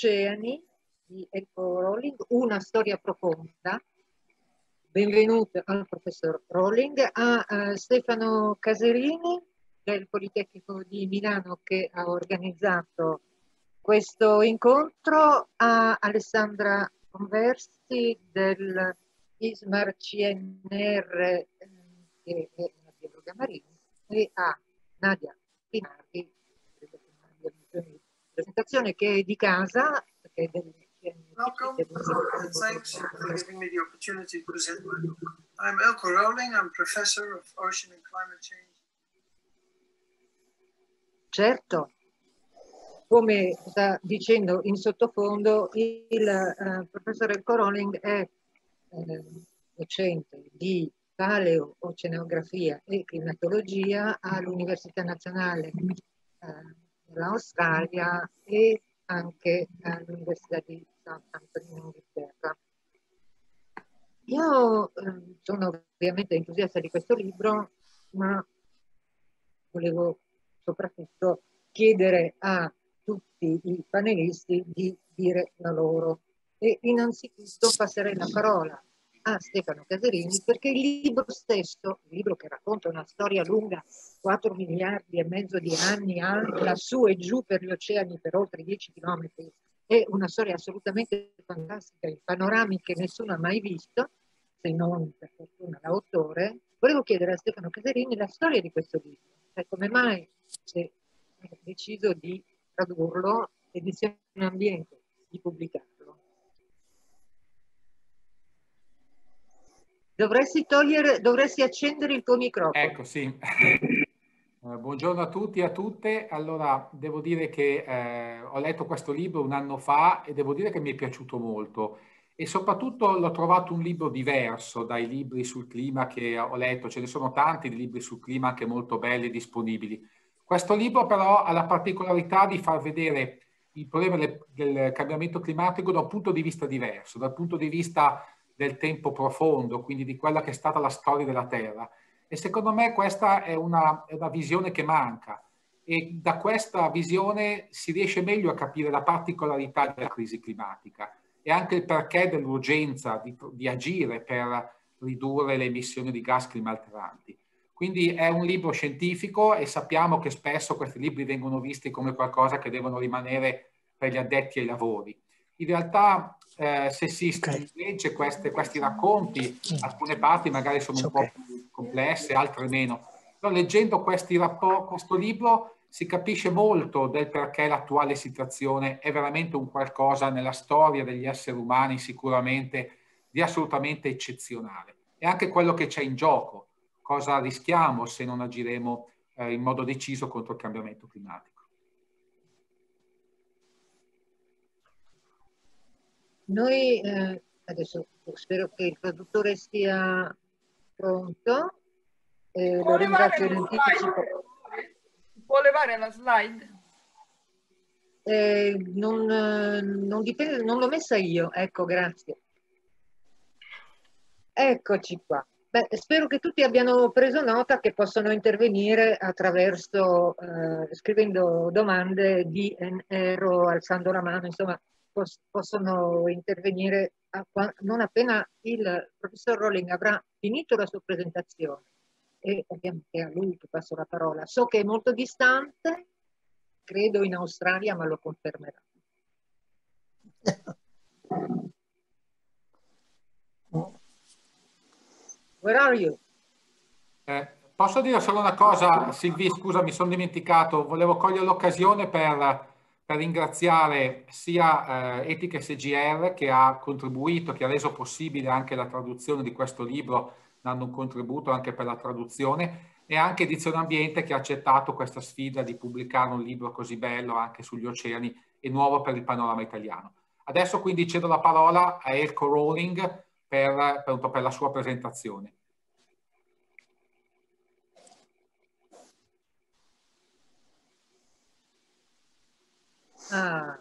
Oceani di Echo Rowling, una storia profonda. Benvenuto al professor Rowling, a uh, Stefano Caserini del Politecnico di Milano che ha organizzato questo incontro, a Alessandra Conversi del ISMAR CNR eh, che è una biologa marina e a Nadia Pinardi, credo che Nadia mi presentazione che è di casa. Che è del, Welcome and thanks for giving me the opportunity to present my book. I'm Elke Rowling, I'm professor of ocean and climate change. Certo, come sta dicendo in sottofondo, il uh, professore Coroling ecco è eh, docente di paleo, e climatologia all'Università Nazionale eh, l'Australia e anche all'Università di Southampton in Inghilterra. Io ehm, sono ovviamente entusiasta di questo libro, ma volevo soprattutto chiedere a tutti i panelisti di dire la loro. E innanzitutto passerei la parola a Stefano Caserini perché il libro stesso, il libro che racconta una storia lunga, 4 miliardi e mezzo di anni, anche su e giù per gli oceani per oltre 10 chilometri, è una storia assolutamente fantastica, in panorami che nessuno ha mai visto, se non per fortuna l'autore. Volevo chiedere a Stefano Caserini la storia di questo libro, cioè come mai si è deciso di tradurlo, edizione ambiente, di pubblicarlo. Dovresti, togliere, dovresti accendere il tuo microfono. Ecco, sì. Eh, buongiorno a tutti e a tutte. Allora, devo dire che eh, ho letto questo libro un anno fa e devo dire che mi è piaciuto molto e soprattutto l'ho trovato un libro diverso dai libri sul clima che ho letto. Ce ne sono tanti di libri sul clima anche molto belli e disponibili. Questo libro però ha la particolarità di far vedere il problema del cambiamento climatico da un punto di vista diverso, dal punto di vista del tempo profondo, quindi di quella che è stata la storia della Terra. E secondo me questa è una, è una visione che manca e da questa visione si riesce meglio a capire la particolarità della crisi climatica e anche il perché dell'urgenza di, di agire per ridurre le emissioni di gas climalteranti. Quindi è un libro scientifico e sappiamo che spesso questi libri vengono visti come qualcosa che devono rimanere per gli addetti ai lavori. In realtà eh, sessista okay. legge queste, questi racconti, mm. alcune parti magari sono un po' più complesse, altre meno, però leggendo questi rapporti, questo libro si capisce molto del perché l'attuale situazione è veramente un qualcosa nella storia degli esseri umani sicuramente di assolutamente eccezionale. E anche quello che c'è in gioco, cosa rischiamo se non agiremo eh, in modo deciso contro il cambiamento climatico. Noi eh, adesso spero che il traduttore sia pronto. Eh, lo ringrazio in anticipo. Può levare la slide? Eh, non, non, dipende, non l'ho messa io, ecco, grazie. Eccoci qua. Beh, spero che tutti abbiano preso nota che possono intervenire attraverso eh, scrivendo domande di ero, alzando la mano, insomma, possono intervenire non appena il professor Rolling avrà finito la sua presentazione e ovviamente a lui che passo la parola. So che è molto distante, credo in Australia, ma lo confermerà. Where are you? Eh, posso dire solo una cosa, Silvi, scusa, mi sono dimenticato, volevo cogliere l'occasione per per ringraziare sia eh, Etica SGR che ha contribuito, che ha reso possibile anche la traduzione di questo libro, dando un contributo anche per la traduzione, e anche Edizione Ambiente che ha accettato questa sfida di pubblicare un libro così bello anche sugli oceani e nuovo per il panorama italiano. Adesso quindi cedo la parola a Elko Rowling per, per, per la sua presentazione. Ah.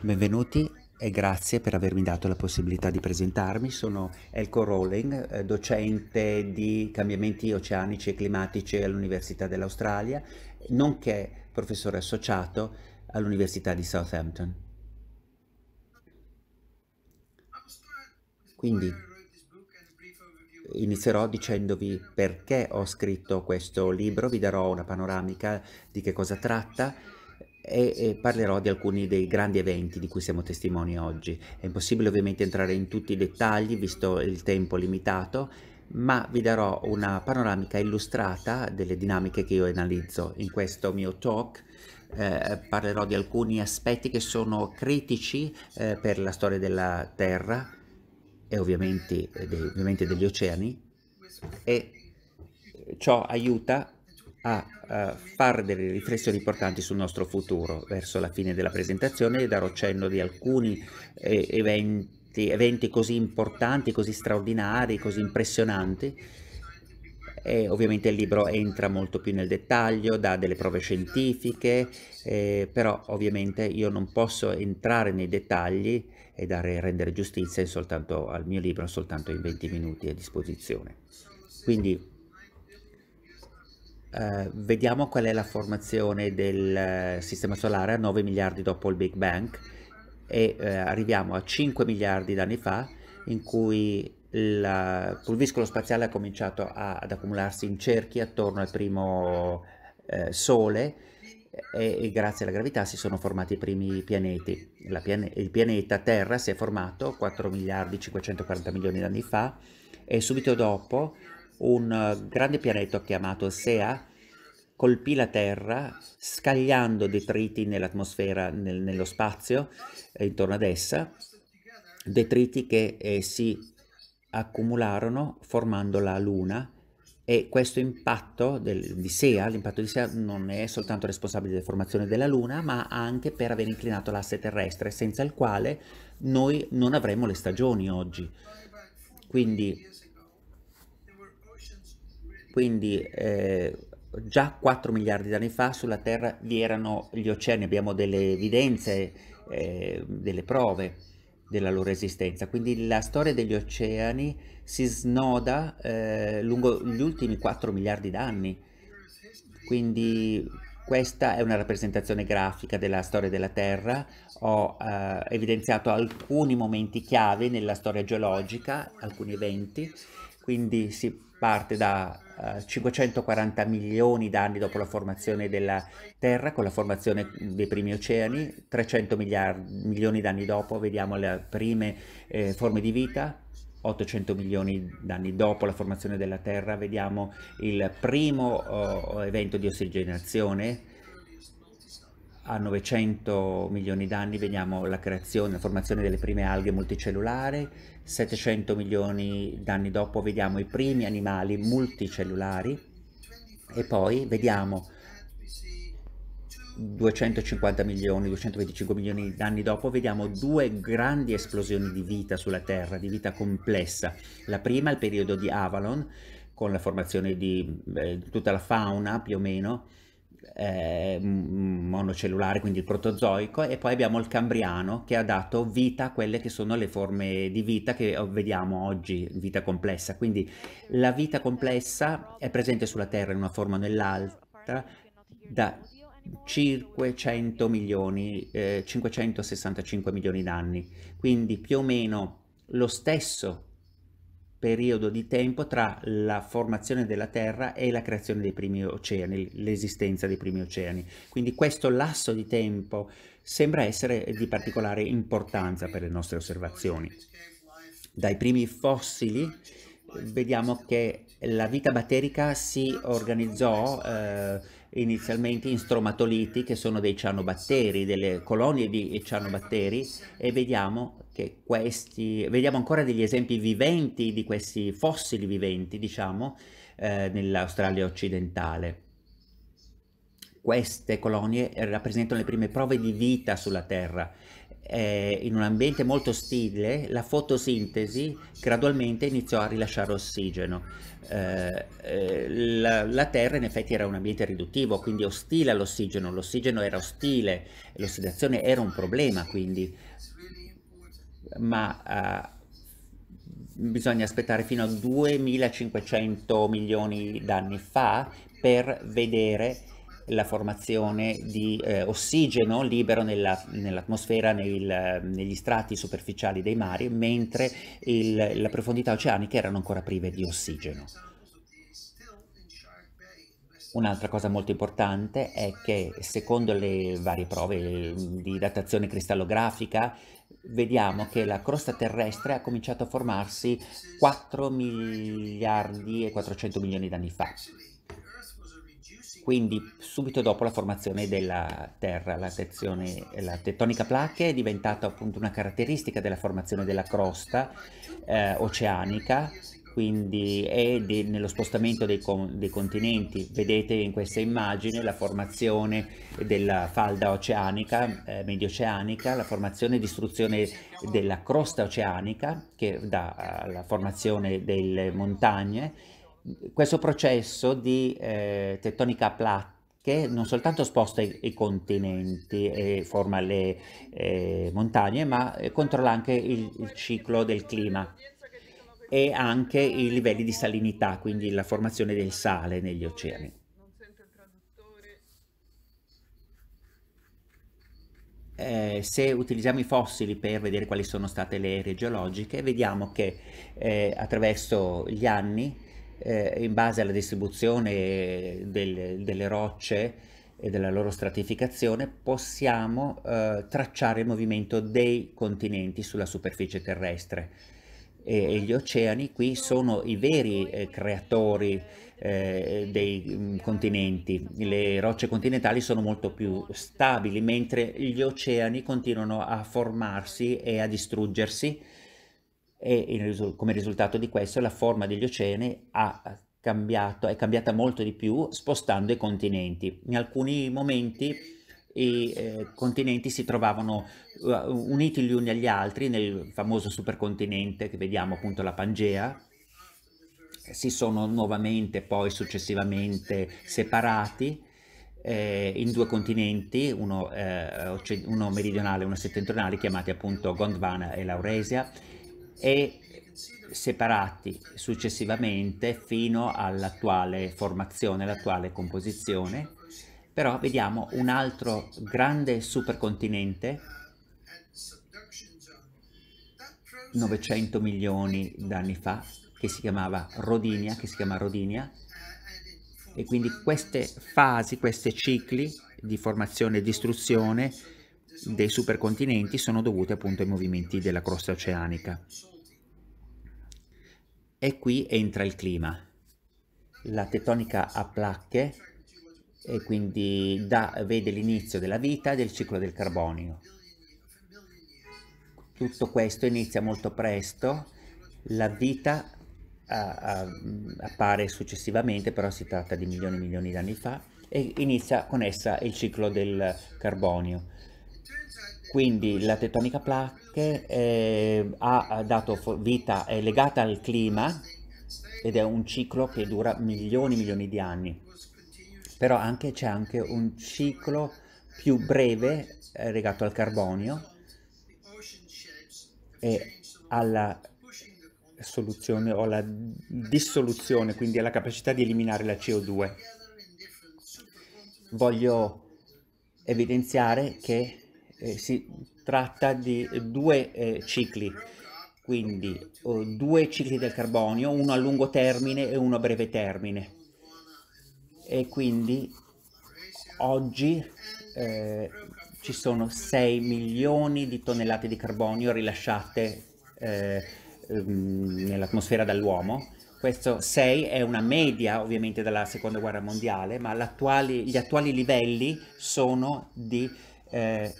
Benvenuti e grazie per avermi dato la possibilità di presentarmi. Sono Elko Rowling, eh, docente di cambiamenti oceanici e climatici all'Università dell'Australia, nonché professore associato all'Università di Southampton. Quindi inizierò dicendovi perché ho scritto questo libro, vi darò una panoramica di che cosa tratta e, e, parlerò di alcuni dei grandi eventi di cui siamo testimoni oggi. È impossibile ovviamente entrare in tutti i dettagli visto il tempo limitato, ma vi darò una panoramica illustrata delle dinamiche che io analizzo. In questo mio talk eh, parlerò di alcuni aspetti che sono critici eh, per la storia della Terra, e ovviamente, de, ovviamente degli oceani e ciò aiuta a, a fare delle riflessioni importanti sul nostro futuro. Verso la fine della presentazione darò cenno di alcuni eh, eventi, eventi così importanti, così straordinari, così impressionanti e ovviamente il libro entra molto più nel dettaglio, dà delle prove scientifiche, eh, però ovviamente io non posso entrare nei dettagli e dare, rendere giustizia soltanto, al mio libro soltanto in 20 minuti a disposizione. Quindi eh, vediamo qual è la formazione del eh, Sistema Solare a 9 miliardi dopo il Big Bang e eh, arriviamo a 5 miliardi di anni fa in cui il pulviscolo spaziale ha cominciato a, ad accumularsi in cerchi attorno al primo eh, Sole e, e, grazie alla gravità si sono formati i primi pianeti. Pian il pianeta Terra si è formato 4 miliardi 540 milioni di anni fa e subito dopo un grande pianeta chiamato Sea colpì la Terra scagliando detriti nell'atmosfera, nel, nello spazio eh, intorno ad essa, detriti che eh, si accumularono formando la Luna e questo impatto del, di Sea, l'impatto di Sea non è soltanto responsabile della formazione della Luna, ma anche per aver inclinato l'asse terrestre, senza il quale noi non avremmo le stagioni oggi. Quindi, quindi eh, già 4 miliardi di anni fa sulla Terra vi erano gli oceani, abbiamo delle evidenze, eh, delle prove della loro esistenza. Quindi la storia degli oceani si snoda eh, lungo gli ultimi 4 miliardi d'anni. Quindi questa è una rappresentazione grafica della storia della Terra. Ho eh, evidenziato alcuni momenti chiave nella storia geologica, alcuni eventi, quindi si parte da 540 eh, milioni d'anni dopo la formazione della Terra, con la formazione dei primi oceani, 300 miliardi, milioni d'anni dopo vediamo le prime eh, forme di vita, 800 milioni d'anni dopo la formazione della Terra vediamo il primo oh, evento di ossigenazione, a 900 milioni d'anni vediamo la creazione, la formazione delle prime alghe multicellulari, 700 milioni d'anni dopo vediamo i primi animali multicellulari e poi vediamo 250 milioni, 225 milioni d'anni dopo vediamo due grandi esplosioni di vita sulla Terra, di vita complessa. La prima è il periodo di Avalon, con la formazione di eh, tutta la fauna più o meno, eh, monocellulare, quindi il protozoico, e poi abbiamo il cambriano che ha dato vita a quelle che sono le forme di vita che oh, vediamo oggi, vita complessa. Quindi la vita complessa è presente sulla Terra in una forma o nell'altra da 500 milioni, eh, 565 milioni d'anni, quindi più o meno lo stesso periodo di tempo tra la formazione della Terra e la creazione dei primi oceani, l'esistenza dei primi oceani. Quindi questo lasso di tempo sembra essere di particolare importanza per le nostre osservazioni. Dai primi fossili vediamo che la vita batterica si organizzò eh, inizialmente in stromatoliti che sono dei cianobatteri, delle colonie di cianobatteri e vediamo che questi, vediamo ancora degli esempi viventi di questi fossili viventi, diciamo, eh, nell'Australia occidentale. Queste colonie rappresentano le prime prove di vita sulla Terra. Eh, in un ambiente molto ostile, la fotosintesi gradualmente iniziò a rilasciare ossigeno. Eh, eh, la, la, Terra in effetti era un ambiente riduttivo, quindi ostile all'ossigeno, l'ossigeno era ostile, l'ossidazione era un problema, quindi ma eh, bisogna aspettare fino a 2500 milioni d'anni fa per vedere la formazione di eh, ossigeno libero nella, nell'atmosfera, nel, negli strati superficiali dei mari, mentre il, la profondità oceanica erano ancora prive di ossigeno. Un'altra cosa molto importante è che secondo le varie prove eh, di datazione cristallografica vediamo che la crosta terrestre ha cominciato a formarsi 4 miliardi e 400 milioni di anni fa. Quindi subito dopo la formazione della Terra, la, tezione, la tettonica placca è diventata appunto una caratteristica della formazione della crosta eh, oceanica quindi, è di, nello spostamento dei, con, dei, continenti. Vedete in questa immagine la formazione della falda oceanica, eh, medioceanica, la formazione e distruzione della crosta oceanica che dà eh, la formazione delle montagne. Questo processo di eh, tettonica platta che non soltanto sposta i, i continenti e forma le eh, montagne, ma eh, controlla anche il, il ciclo del clima e anche i livelli di salinità, quindi la formazione del sale negli oceani. Eh, se utilizziamo i fossili per vedere quali sono state le aree geologiche, vediamo che eh, attraverso gli anni, eh, in base alla distribuzione del, delle rocce e della loro stratificazione, possiamo eh, tracciare il movimento dei continenti sulla superficie terrestre e, e gli oceani qui sono i veri eh, creatori eh, dei mh, mm, continenti. Le rocce continentali sono molto più stabili, mentre gli oceani continuano a formarsi e a distruggersi e in, come risultato di questo la forma degli oceani ha cambiato, è cambiata molto di più spostando i continenti. In alcuni momenti e eh, continenti si trovavano uh, uniti gli uni agli altri nel famoso supercontinente che vediamo appunto la Pangea, si sono nuovamente poi successivamente separati eh, in due continenti, uno, eh, uno meridionale e uno settentrionale, chiamati appunto Gondwana e Lauresia, e separati successivamente fino all'attuale formazione, all'attuale composizione, però vediamo un altro grande supercontinente, 900 milioni d'anni fa, che si chiamava Rodinia, che si chiama Rodinia, e quindi queste fasi, questi cicli di formazione e distruzione dei supercontinenti sono dovuti appunto ai movimenti della crosta oceanica. E qui entra il clima. La tettonica a placche e quindi da, vede l'inizio della vita e del ciclo del carbonio. Tutto questo inizia molto presto, la vita a, a, appare successivamente, però si tratta di milioni e milioni di anni fa, e inizia con essa il ciclo del carbonio. Quindi la tettonica placche eh, ha dato vita, è legata al clima ed è un ciclo che dura milioni e milioni di anni però anche, c'è anche un ciclo più breve eh, legato al carbonio e alla soluzione o alla dissoluzione, quindi alla capacità di eliminare la CO2. Voglio evidenziare che eh, si tratta di due eh, cicli, quindi due cicli del carbonio, uno a lungo termine e uno a breve termine e quindi oggi eh, ci sono 6 milioni di tonnellate di carbonio rilasciate eh, ehm, nell'atmosfera dall'uomo. Questo 6 è una media ovviamente dalla seconda guerra mondiale, ma attuali, gli attuali livelli sono di eh,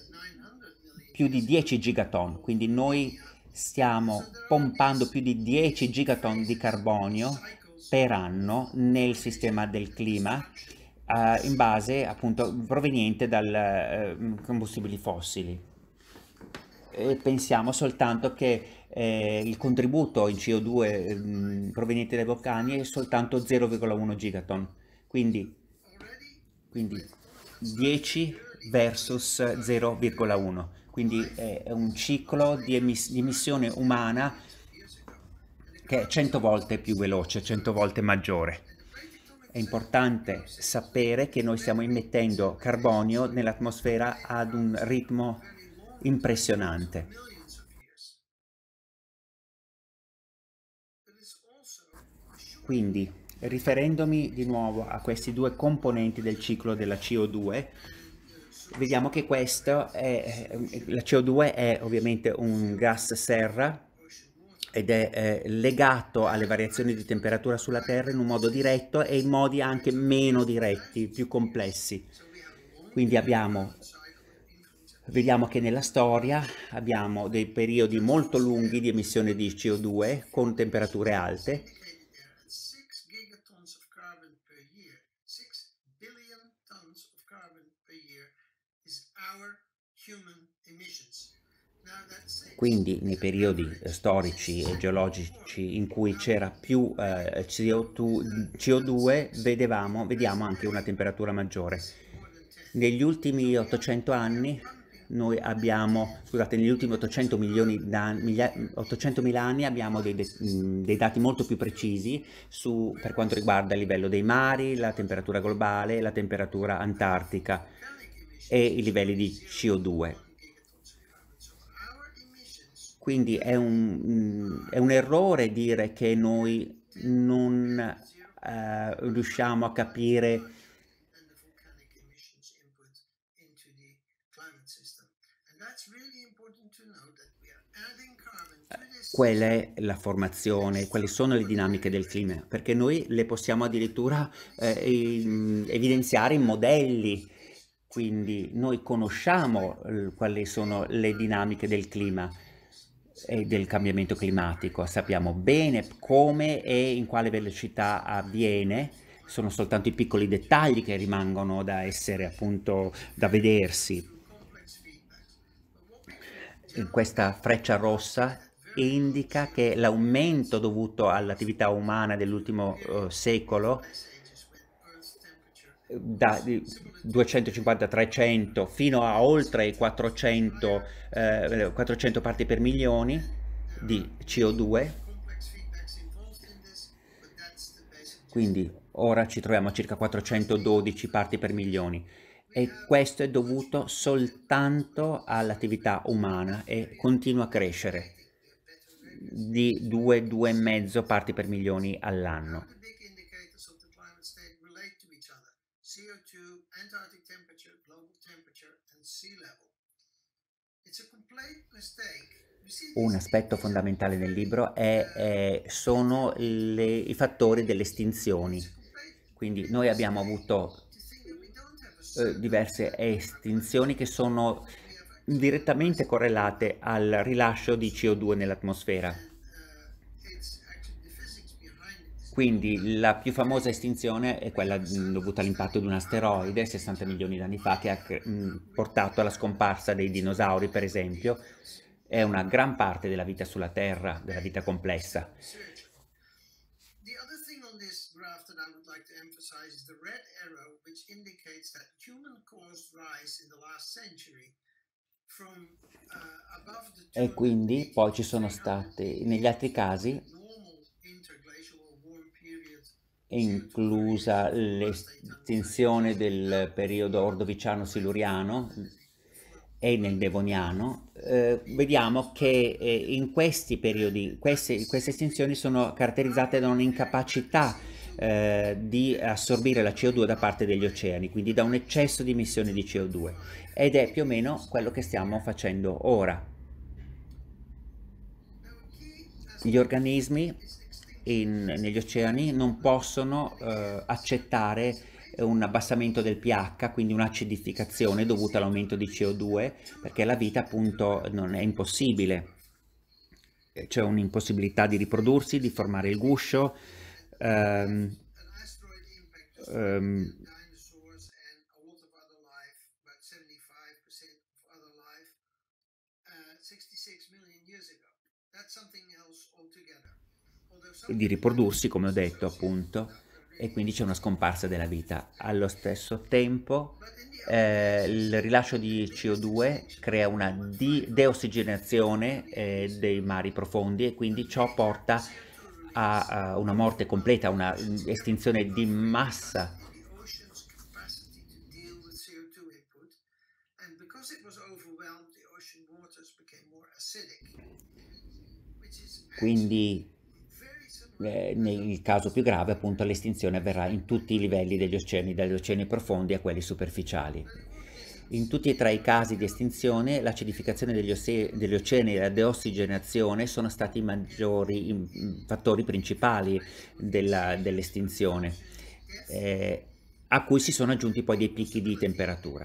più di 10 gigaton, quindi noi stiamo pompando più di 10 gigaton di carbonio per anno nel sistema del clima eh, in base appunto proveniente dai eh, combustibili fossili. E pensiamo soltanto che eh, il contributo in CO2 ehm, proveniente dai vulcani è soltanto 0,1 gigaton, quindi, quindi 10 versus 0,1, quindi è un ciclo di, emiss di emissione umana che è 100 volte più veloce, 100 volte maggiore. È importante sapere che noi stiamo immettendo carbonio nell'atmosfera ad un ritmo impressionante. Quindi, riferendomi di nuovo a questi due componenti del ciclo della CO2, vediamo che questo è, la CO2 è ovviamente un gas serra ed è eh, legato alle variazioni di temperatura sulla Terra in un modo diretto e in modi anche meno diretti, più complessi. Quindi abbiamo, vediamo che nella storia abbiamo dei periodi molto lunghi di emissione di CO2 con temperature alte, quindi nei periodi eh, storici e geologici in cui c'era più eh, CO2, CO2 vedevamo, vediamo anche una temperatura maggiore. Negli ultimi 800 anni noi abbiamo, scusate, negli ultimi 800 milioni mila anni abbiamo dei, dei, dati molto più precisi su, per quanto riguarda il livello dei mari, la temperatura globale, la temperatura antartica e i livelli di CO2. Quindi è un, mm, è un errore dire che noi non eh, riusciamo a capire qual è la formazione, quali sono le dinamiche del clima, perché noi le possiamo addirittura eh, evidenziare in modelli, quindi noi conosciamo eh, quali sono le dinamiche del clima del cambiamento climatico. Sappiamo bene come e in quale velocità avviene, sono soltanto i piccoli dettagli che rimangono da essere appunto da vedersi. Questa freccia rossa indica che l'aumento dovuto all'attività umana dell'ultimo eh, secolo da 250-300 fino a oltre 400, eh, 400 parti per milioni di CO2. Quindi ora ci troviamo a circa 412 parti per milioni e questo è dovuto soltanto all'attività umana e continua a crescere di 2-2,5 parti per milioni all'anno. Un aspetto fondamentale del libro è, uh, è, sono le, i fattori delle estinzioni. Quindi noi abbiamo avuto eh, diverse estinzioni che sono direttamente correlate al rilascio di CO2 nell'atmosfera. Quindi la più famosa estinzione è quella dovuta all'impatto di un asteroide 60 milioni di anni fa che ha portato alla scomparsa dei dinosauri, per esempio, è una gran parte della vita sulla Terra, della vita complessa. Uh, e quindi poi ci sono state, negli altri casi, inclusa l'estinzione del periodo ordoviciano-siluriano e nel devoniano, eh, vediamo che eh, in questi periodi queste, queste, estinzioni sono caratterizzate da un'incapacità eh, di assorbire la CO2 da parte degli oceani, quindi da un eccesso di emissione di CO2 ed è più o meno quello che stiamo facendo ora. Gli organismi in, negli oceani non possono eh, accettare un abbassamento del pH, quindi un'acidificazione dovuta all'aumento di CO2, perché la vita appunto non è impossibile. Eh, c'è un'impossibilità di riprodursi, di formare il guscio, ehm, ehm, di riprodursi, come ho detto appunto, e quindi c'è una scomparsa della vita. Allo stesso tempo eh, il rilascio di CO2 crea una di- deossigenazione eh, dei mari profondi e quindi ciò porta a, a una morte completa, a una estinzione di massa quindi eh, nel caso più grave appunto l'estinzione avverrà in tutti i livelli degli oceani, dagli oceani profondi a quelli superficiali. In tutti e tre i casi di estinzione l'acidificazione degli, degli, oceani e la deossigenazione sono stati i maggiori i mm, fattori principali dell'estinzione, eh, a cui si sono aggiunti poi dei picchi di temperatura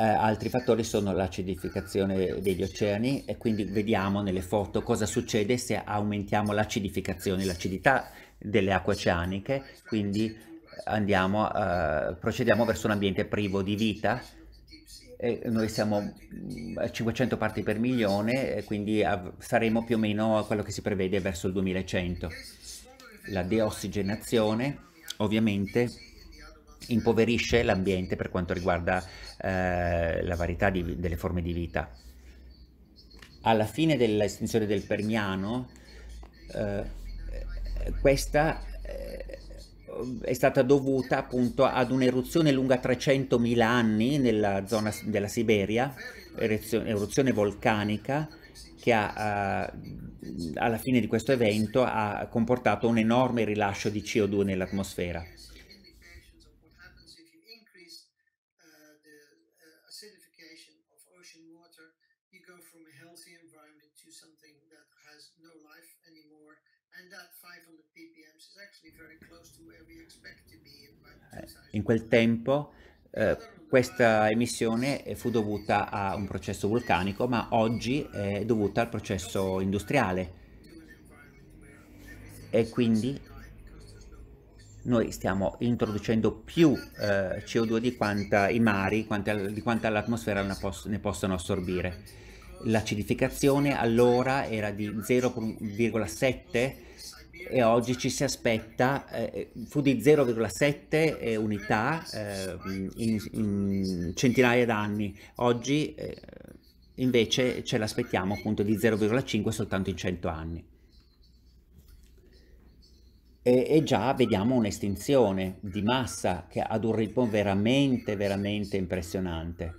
eh, altri fattori sono l'acidificazione degli oceani e quindi vediamo nelle foto cosa succede se aumentiamo l'acidificazione, l'acidità delle acque oceaniche, quindi andiamo, eh, procediamo verso un ambiente privo di vita e noi siamo a mm, 500 parti per milione, quindi saremo più o meno a quello che si prevede verso il 2100. La deossigenazione ovviamente impoverisce l'ambiente per quanto riguarda eh, la varietà di, delle forme di vita. Alla fine dell'estinzione del Permiano, eh, questa eh, è stata dovuta appunto ad un'eruzione lunga 300.000 anni nella zona della Siberia, eruzione vulcanica che ha, alla fine di questo evento ha comportato un enorme rilascio di CO2 nell'atmosfera. in quel tempo eh, questa emissione eh, fu dovuta a un processo vulcanico, ma oggi è dovuta al processo industriale. E quindi noi stiamo introducendo più eh, CO2 di quanta i mari, quanta, di quanta l'atmosfera ne possano assorbire. L'acidificazione allora era di 0,7 e oggi ci si aspetta, eh, eh fu di 0,7 eh, unità eh, in, in, centinaia d'anni, oggi eh, invece ce l'aspettiamo appunto di 0,5 soltanto in 100 anni. E, e già vediamo un'estinzione di massa che ad un ritmo veramente, veramente impressionante.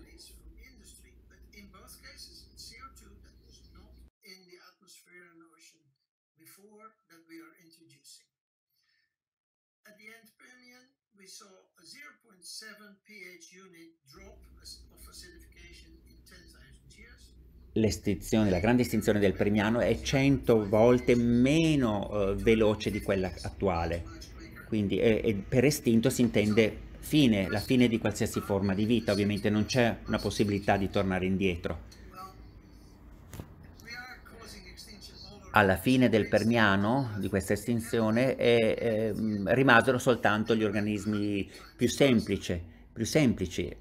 l'estinzione, la grande estinzione del premiano è 100 volte meno eh, veloce di quella attuale. Quindi è, eh, è, per estinto si intende fine, la fine di qualsiasi forma di vita, ovviamente non c'è una possibilità di tornare indietro. Alla fine del Permiano, di questa estinzione, è, ehm, rimasero soltanto gli organismi più semplici, più semplici.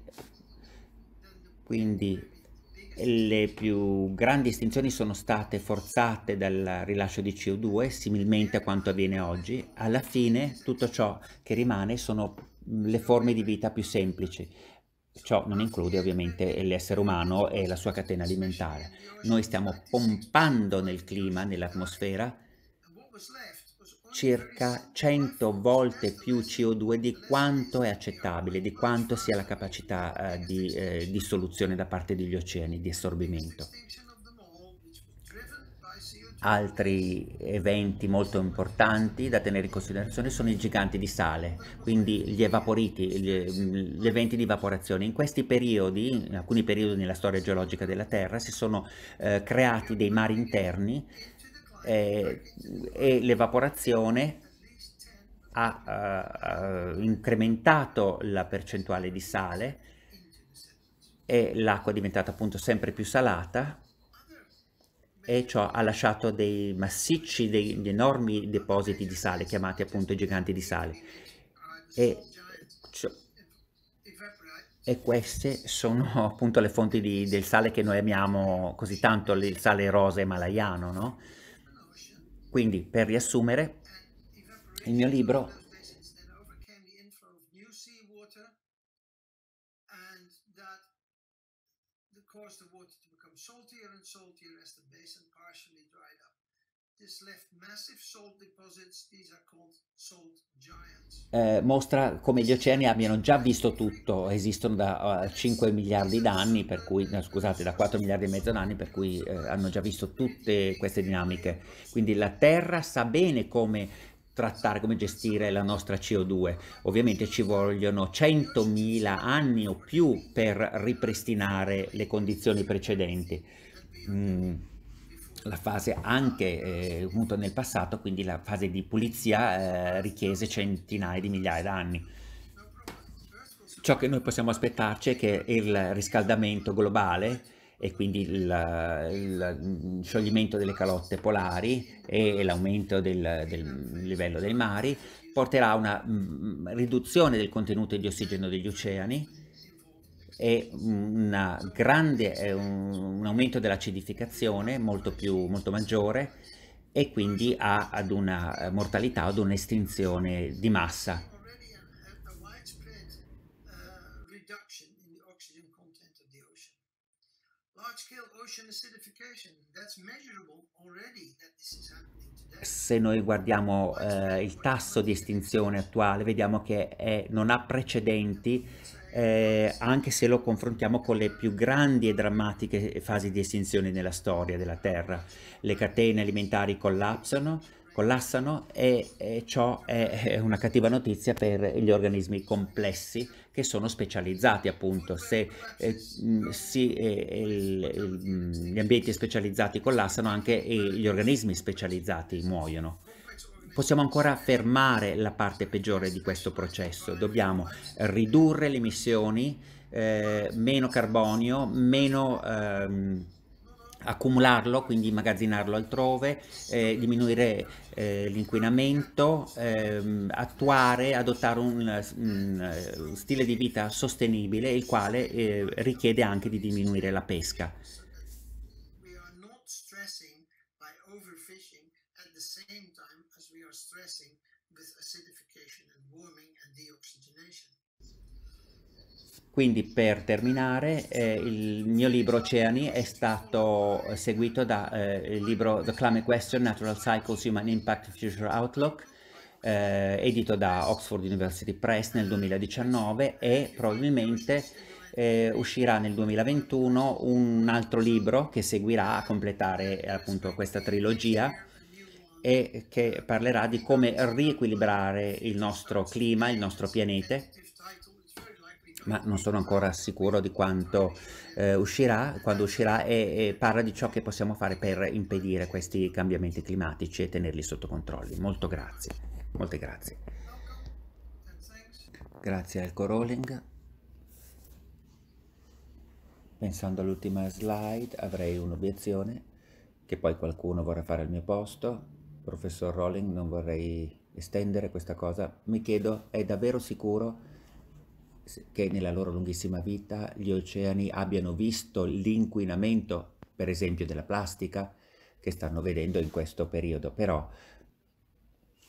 Quindi le più grandi estinzioni sono state forzate dal rilascio di CO2, similmente a quanto avviene oggi. Alla fine tutto ciò che rimane sono le forme di vita più semplici. Ciò non include ovviamente l'essere umano e la sua catena alimentare. Noi stiamo pompando nel clima, nell'atmosfera, circa 100 volte più CO2 di quanto è accettabile, di quanto sia la capacità eh, di eh, dissoluzione da parte degli oceani, di assorbimento. Altri eventi molto importanti da tenere in considerazione sono i giganti di sale, quindi gli evaporiti, gli, gli eventi di evaporazione. In questi periodi, in alcuni periodi nella storia geologica della Terra, si sono eh, creati dei mari interni eh, e l'evaporazione ha, ha, eh, incrementato la percentuale di sale e l'acqua è diventata appunto sempre più salata e ciò ha lasciato dei massicci, dei, enormi depositi di sale chiamati appunto i giganti di sale e, ciò, e queste sono appunto le fonti di, del sale che noi amiamo così tanto, il sale rosa himalayano, no? Quindi, per riassumere, il mio libro caused the water to become saltier and saltier as the basin partially dried up. This left massive salt deposits, these are called salt eh, mostra come gli oceani abbiano già visto tutto, esistono da uh, eh, 5 miliardi d'anni, per cui, no, scusate, da 4 miliardi e mezzo d'anni, per cui eh, hanno già visto tutte queste dinamiche. Quindi la Terra sa bene come trattare, come gestire la nostra CO2. Ovviamente ci vogliono 100.000 anni o più per ripristinare le condizioni precedenti. Mm la fase anche eh, appunto nel passato, quindi la fase di pulizia eh, richiese centinaia di migliaia d'anni. Ciò che noi possiamo aspettarci è che il riscaldamento globale e quindi il, il scioglimento delle calotte polari e l'aumento del, del livello dei mari porterà a una mh, mm, mm, riduzione del contenuto di ossigeno degli oceani e grande, eh, un, un, aumento dell'acidificazione molto, più, molto maggiore e quindi a, ad una eh, mortalità, ad un'estinzione di massa. Se noi guardiamo eh, il tasso di estinzione attuale, vediamo che è, non ha precedenti eh, anche se lo confrontiamo con le più grandi e drammatiche fasi di estinzione nella storia della Terra. Le catene alimentari collapsano, collassano e, e ciò è una cattiva notizia per gli organismi complessi che sono specializzati appunto se, eh, si, eh, il, il, gli ambienti specializzati collassano anche gli organismi specializzati muoiono possiamo ancora fermare la parte peggiore di questo processo. Dobbiamo ridurre le emissioni, eh, meno carbonio, meno... Ehm, accumularlo, quindi immagazzinarlo altrove, eh, diminuire eh, l'inquinamento, ehm, attuare, adottare un, un, stile di vita sostenibile, il quale eh, richiede anche di diminuire la pesca. Quindi per terminare, eh, il mio libro Oceani è stato seguito dal eh, libro The Climate Question, Natural Cycles, Human Impact, Future Outlook, eh, edito da Oxford University Press nel 2019 e probabilmente eh, uscirà nel 2021 un altro libro che seguirà a completare appunto questa trilogia e che parlerà di come riequilibrare il nostro clima, il nostro pianeta ma non sono ancora sicuro di quanto eh, uscirà, quando uscirà e, e, parla di ciò che possiamo fare per impedire questi cambiamenti climatici e tenerli sotto controllo. Molto grazie, molte grazie. Grazie al Rowling. Pensando all'ultima slide avrei un'obiezione che poi qualcuno vorrà fare al mio posto. Professor Rowling, non vorrei estendere questa cosa. Mi chiedo, è davvero sicuro che nella loro lunghissima vita gli oceani abbiano visto l'inquinamento, per esempio, della plastica che stanno vedendo in questo periodo. Però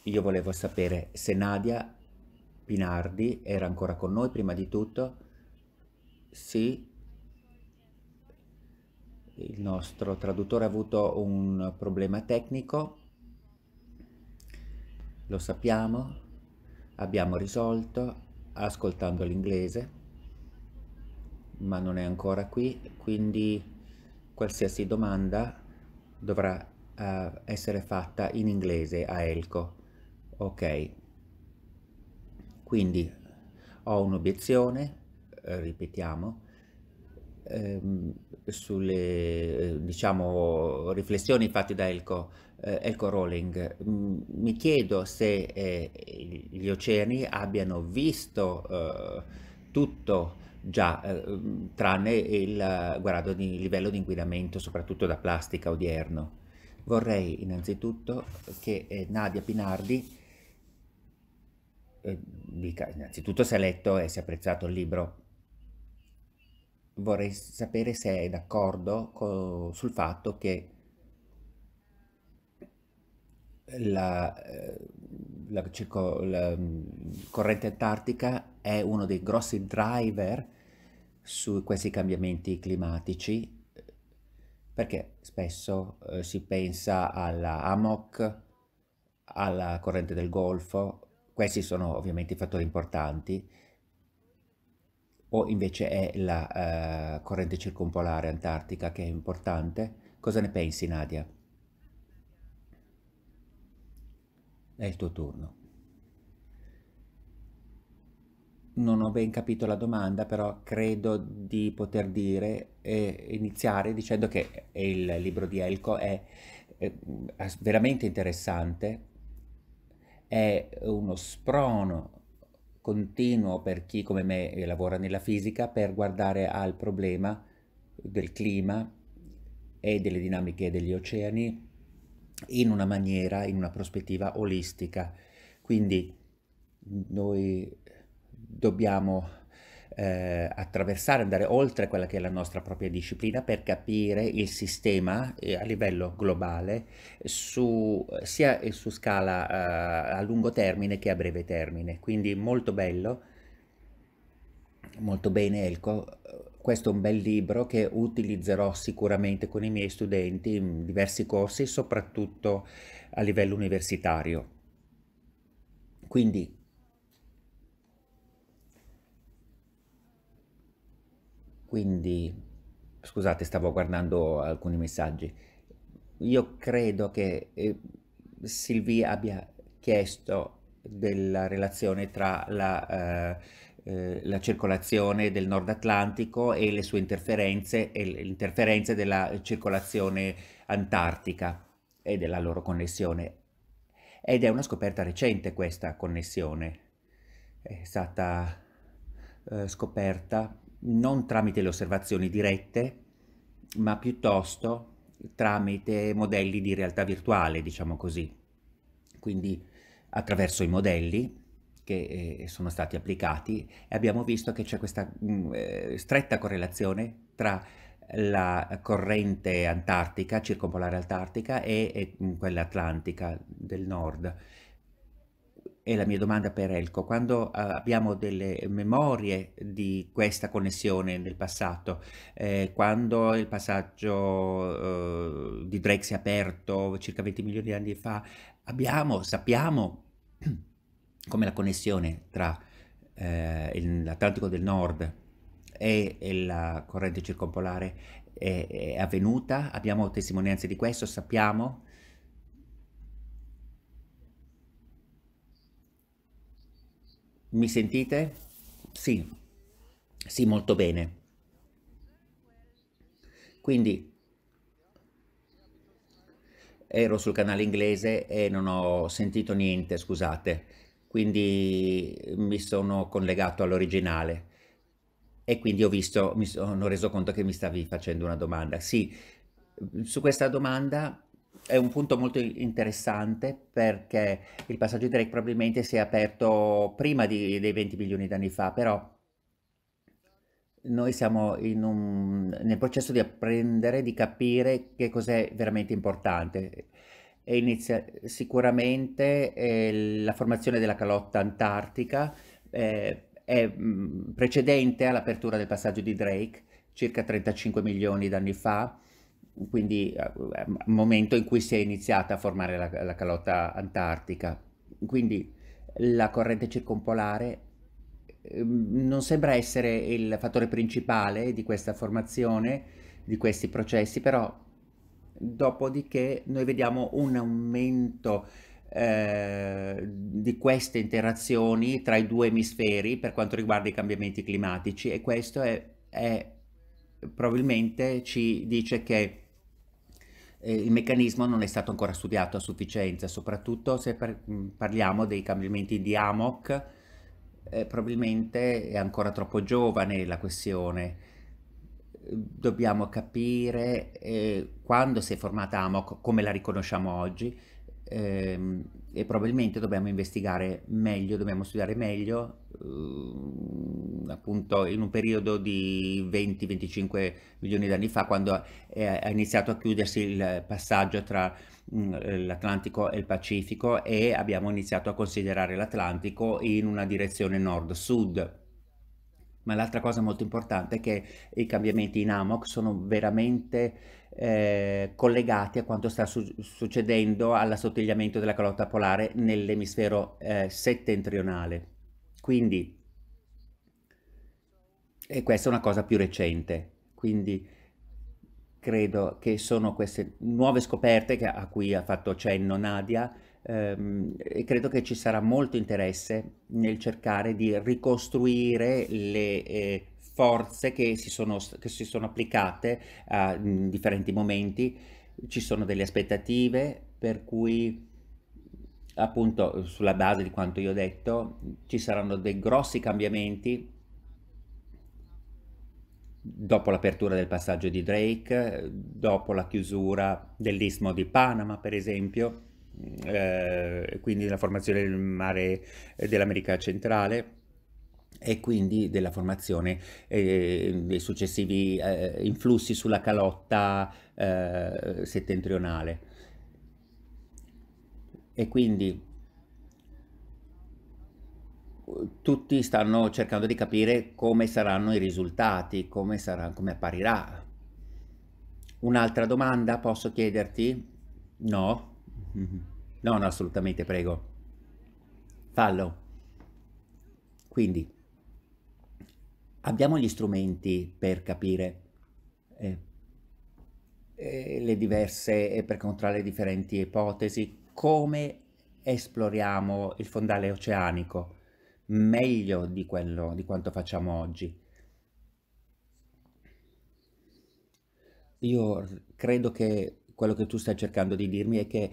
io volevo sapere se Nadia Pinardi era ancora con noi prima di tutto. Sì, il nostro traduttore ha avuto un problema tecnico, lo sappiamo, abbiamo risolto ascoltando l'inglese, ma non è ancora qui, quindi qualsiasi domanda dovrà uh, essere fatta in inglese a Elco. Ok, quindi ho un'obiezione, eh, ripetiamo, ehm, sulle eh, diciamo, riflessioni fatte da Elco eh, ecco Rowling, mm, mi chiedo se eh, gli oceani abbiano visto eh, tutto già, mm, tranne il guardo di livello di inquinamento, soprattutto da plastica odierno. Vorrei innanzitutto che Nadia Pinardi dica innanzitutto se ha letto e se ha apprezzato il libro. Vorrei sapere se è d'accordo sul fatto che la, eh, la, la, mm, corrente antartica è uno dei grossi driver su questi cambiamenti climatici perché spesso eh, si pensa alla AMOC, alla corrente del Golfo, questi sono ovviamente fattori importanti, o invece è la eh, corrente circumpolare antartica che è importante. Cosa ne pensi Nadia? È il tuo turno. Non ho ben capito la domanda, però credo di poter dire e eh, iniziare dicendo che il libro di Elco è, è veramente interessante, è uno sprono continuo per chi come me lavora nella fisica per guardare al problema del clima e delle dinamiche degli oceani in una maniera, in una prospettiva olistica. Quindi noi dobbiamo eh, attraversare, andare oltre quella che è la nostra propria disciplina per capire il sistema eh, a livello globale su, sia eh, su scala eh, a lungo termine che a breve termine. Quindi molto bello, molto bene Elco, questo è un bel libro che utilizzerò sicuramente con i miei studenti in diversi corsi, soprattutto a livello universitario. Quindi quindi scusate stavo guardando alcuni messaggi io credo che eh, Silvia abbia chiesto della relazione tra la eh, eh, la circolazione del Nord Atlantico e le sue interferenze e le interferenze della circolazione antartica e della loro connessione. Ed è una scoperta recente questa connessione, è stata eh, scoperta non tramite le osservazioni dirette, ma piuttosto tramite modelli di realtà virtuale, diciamo così. Quindi attraverso i modelli che eh, sono stati applicati e abbiamo visto che c'è questa mh, mm, eh, stretta correlazione tra la corrente antartica, circumpolare antartica e, e mm, quella atlantica del nord. E la mia domanda per Elco, quando uh, abbiamo delle memorie di questa connessione nel passato, eh, quando il passaggio uh, di Drake si è aperto circa 20 milioni di anni fa, abbiamo, sappiamo come la connessione tra eh, l'Atlantico del Nord e, e la corrente circumpolare è, è avvenuta, abbiamo testimonianze di questo, sappiamo Mi sentite? Sì, sì, molto bene. Quindi ero sul canale inglese e non ho sentito niente, scusate quindi mm, mi sono collegato all'originale e quindi ho visto, mi sono reso conto che mi stavi facendo una domanda. Sì, mm, su questa domanda è un punto molto interessante perché il passaggio di direct probabilmente si è aperto prima di, dei 20 milioni di anni fa, però noi siamo un, nel processo di apprendere, di capire che cos'è veramente importante e inizia sicuramente eh, la formazione della calotta antartica eh, è mm, precedente all'apertura del passaggio di Drake circa 35 milioni d'anni fa, quindi eh, momento in cui si è iniziata a formare la, la calotta antartica. Quindi la corrente circumpolare ehm, non sembra essere il fattore principale di questa formazione, di questi processi, però dopodiché noi vediamo un aumento eh, di queste interazioni tra i due emisferi per quanto riguarda i cambiamenti climatici e questo è, è probabilmente ci dice che eh, il meccanismo non è stato ancora studiato a sufficienza, soprattutto se per, mm, parliamo dei cambiamenti di AMOC, eh, probabilmente è ancora troppo giovane la questione dobbiamo capire eh, quando si è formata AMOC, come la riconosciamo oggi, ehm, e probabilmente dobbiamo investigare meglio, dobbiamo studiare meglio, eh, appunto in un periodo di 20-25 milioni di anni fa, quando ha iniziato a chiudersi il passaggio tra mm, l'Atlantico e il Pacifico e abbiamo iniziato a considerare l'Atlantico in una direzione nord-sud ma l'altra cosa molto importante è che i cambiamenti in AMOC sono veramente eh, collegati a quanto sta su succedendo all'assottigliamento della calotta polare nell'emisfero eh, settentrionale. Quindi, e questa è una cosa più recente, quindi credo che sono queste nuove scoperte che, a cui ha fatto cenno Nadia, Ehm, e credo che ci sarà molto interesse nel cercare di ricostruire le eh, forze che si, sono, che si, sono, applicate in differenti momenti. Ci sono delle aspettative per cui appunto sulla base di quanto io ho detto ci saranno dei grossi cambiamenti dopo l'apertura del passaggio di Drake, dopo la chiusura dell'istmo di Panama per esempio eh, quindi della formazione del mare eh, dell'America centrale e quindi della formazione eh, dei successivi eh, influssi sulla calotta eh, settentrionale. E quindi tutti stanno cercando di capire come saranno i risultati, come, sarà, come apparirà. Un'altra domanda posso chiederti? No? Mm-hmm. No, no, assolutamente, prego. Fallo. Quindi, abbiamo gli strumenti per capire eh, eh, le diverse, eh, per controllare le differenti ipotesi, come esploriamo il fondale oceanico meglio di, quello, di quanto facciamo oggi. Io credo che quello che tu stai cercando di dirmi è che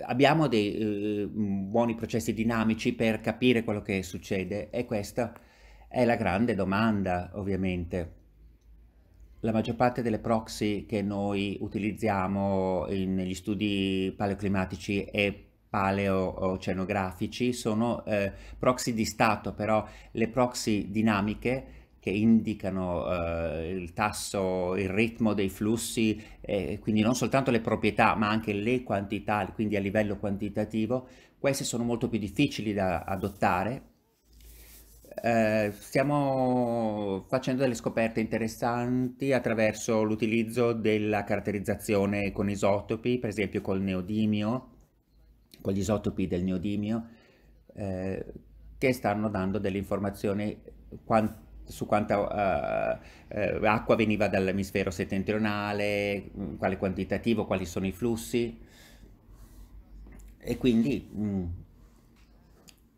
abbiamo dei eh, mm, buoni processi dinamici per capire quello che succede e questa è la grande domanda ovviamente. La maggior parte delle proxy che noi utilizziamo in, negli studi paleoclimatici e paleoceanografici sono eh, proxy di stato, però le proxy dinamiche che indicano eh, il tasso, il ritmo dei flussi, eh, quindi non soltanto le proprietà ma anche le quantità, quindi a livello quantitativo, queste sono molto più difficili da adottare. Eh, stiamo facendo delle scoperte interessanti attraverso l'utilizzo della caratterizzazione con isotopi, per esempio col neodimio, con gli isotopi del neodimio, eh, che stanno dando delle informazioni quantitative su quanta uh, uh, acqua veniva dall'emisfero settentrionale, mm, quale quantitativo, quali sono i flussi. E quindi mh, mm,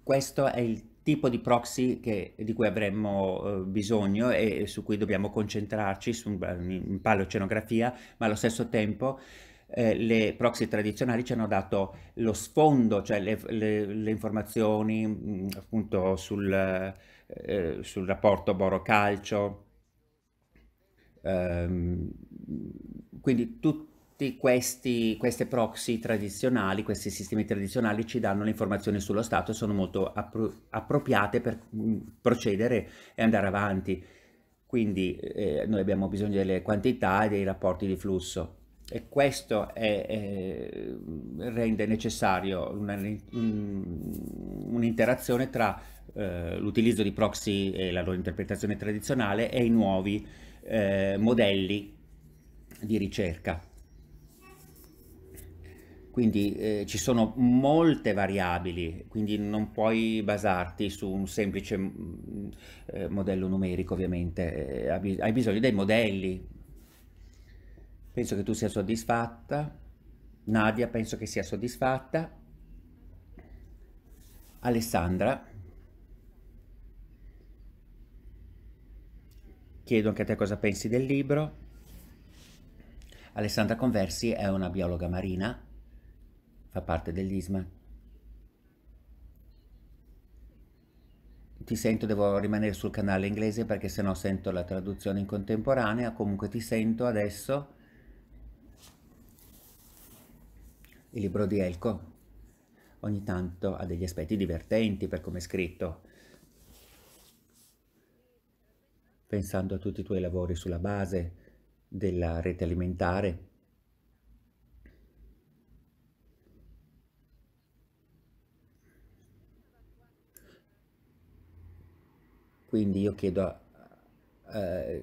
questo è il tipo di proxy che, di cui avremmo uh, bisogno e, su cui dobbiamo concentrarci su, in paleocenografia, ma allo stesso tempo eh, le proxy tradizionali ci hanno dato lo sfondo, cioè le, le, le informazioni mh, mm, appunto sul, eh, sul rapporto Boro-Calcio, ehm, quindi tutti questi queste proxy tradizionali, questi sistemi tradizionali ci danno le informazioni sullo Stato e sono molto appro appropriate per mm, procedere e andare avanti. Quindi eh, noi abbiamo bisogno delle quantità e dei rapporti di flusso e questo è, è, rende necessario un'interazione un tra eh, l'utilizzo di proxy e la loro interpretazione tradizionale e i nuovi eh, modelli di ricerca. Quindi eh, ci sono molte variabili, quindi non puoi basarti su un semplice mh, mm, eh, modello numerico ovviamente, eh, hai bisogno dei modelli. Penso che tu sia soddisfatta. Nadia penso che sia soddisfatta. Alessandra Chiedo anche a te cosa pensi del libro. Alessandra Conversi è una biologa marina, fa parte dell'ISMA. Ti sento, devo rimanere sul canale inglese perché sennò sento la traduzione in contemporanea, comunque ti sento adesso. Il libro di Elko ogni tanto ha degli aspetti divertenti per come è scritto pensando a tutti i tuoi lavori sulla base della rete alimentare. Quindi io chiedo, eh,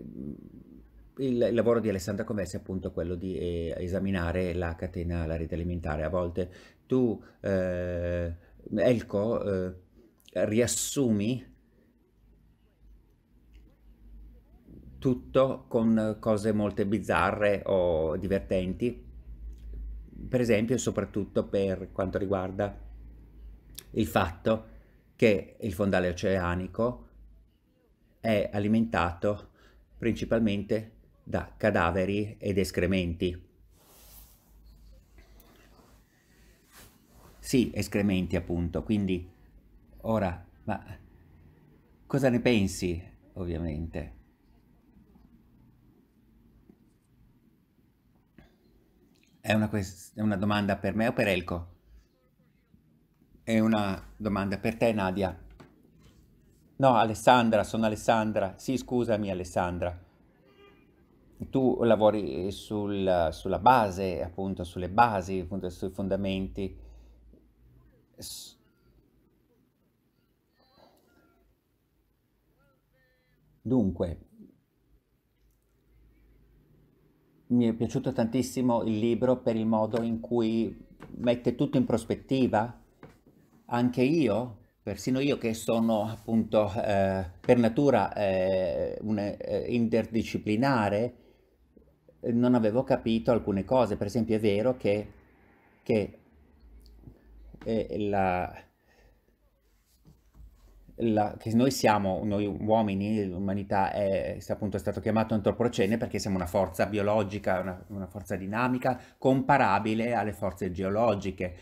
il, il lavoro di Alessandra Conversi è appunto quello di eh, esaminare la catena, la rete alimentare. A volte tu, eh, Elco, eh, riassumi tutto con cose molto bizzarre o divertenti, per esempio e soprattutto per quanto riguarda il fatto che il fondale oceanico è alimentato principalmente da cadaveri ed escrementi. Sì, escrementi appunto, quindi ora, ma cosa ne pensi ovviamente? È una, è una domanda per me o per Elco? È una domanda per te, Nadia. No, Alessandra, sono Alessandra. Sì, scusami, Alessandra. Tu lavori sul, sulla base, appunto, sulle basi, appunto, sui fondamenti. S- Dunque, mi è piaciuto tantissimo il libro per il modo in cui mette tutto in prospettiva. Anche io, persino io che sono appunto eh, per natura eh, un, eh, interdisciplinare, non avevo capito alcune cose. Per esempio è vero che, che eh, la, la, che noi siamo, noi uomini, l'umanità è, appunto, è stato chiamato antropocene perché siamo una forza biologica, una, una forza dinamica comparabile alle forze geologiche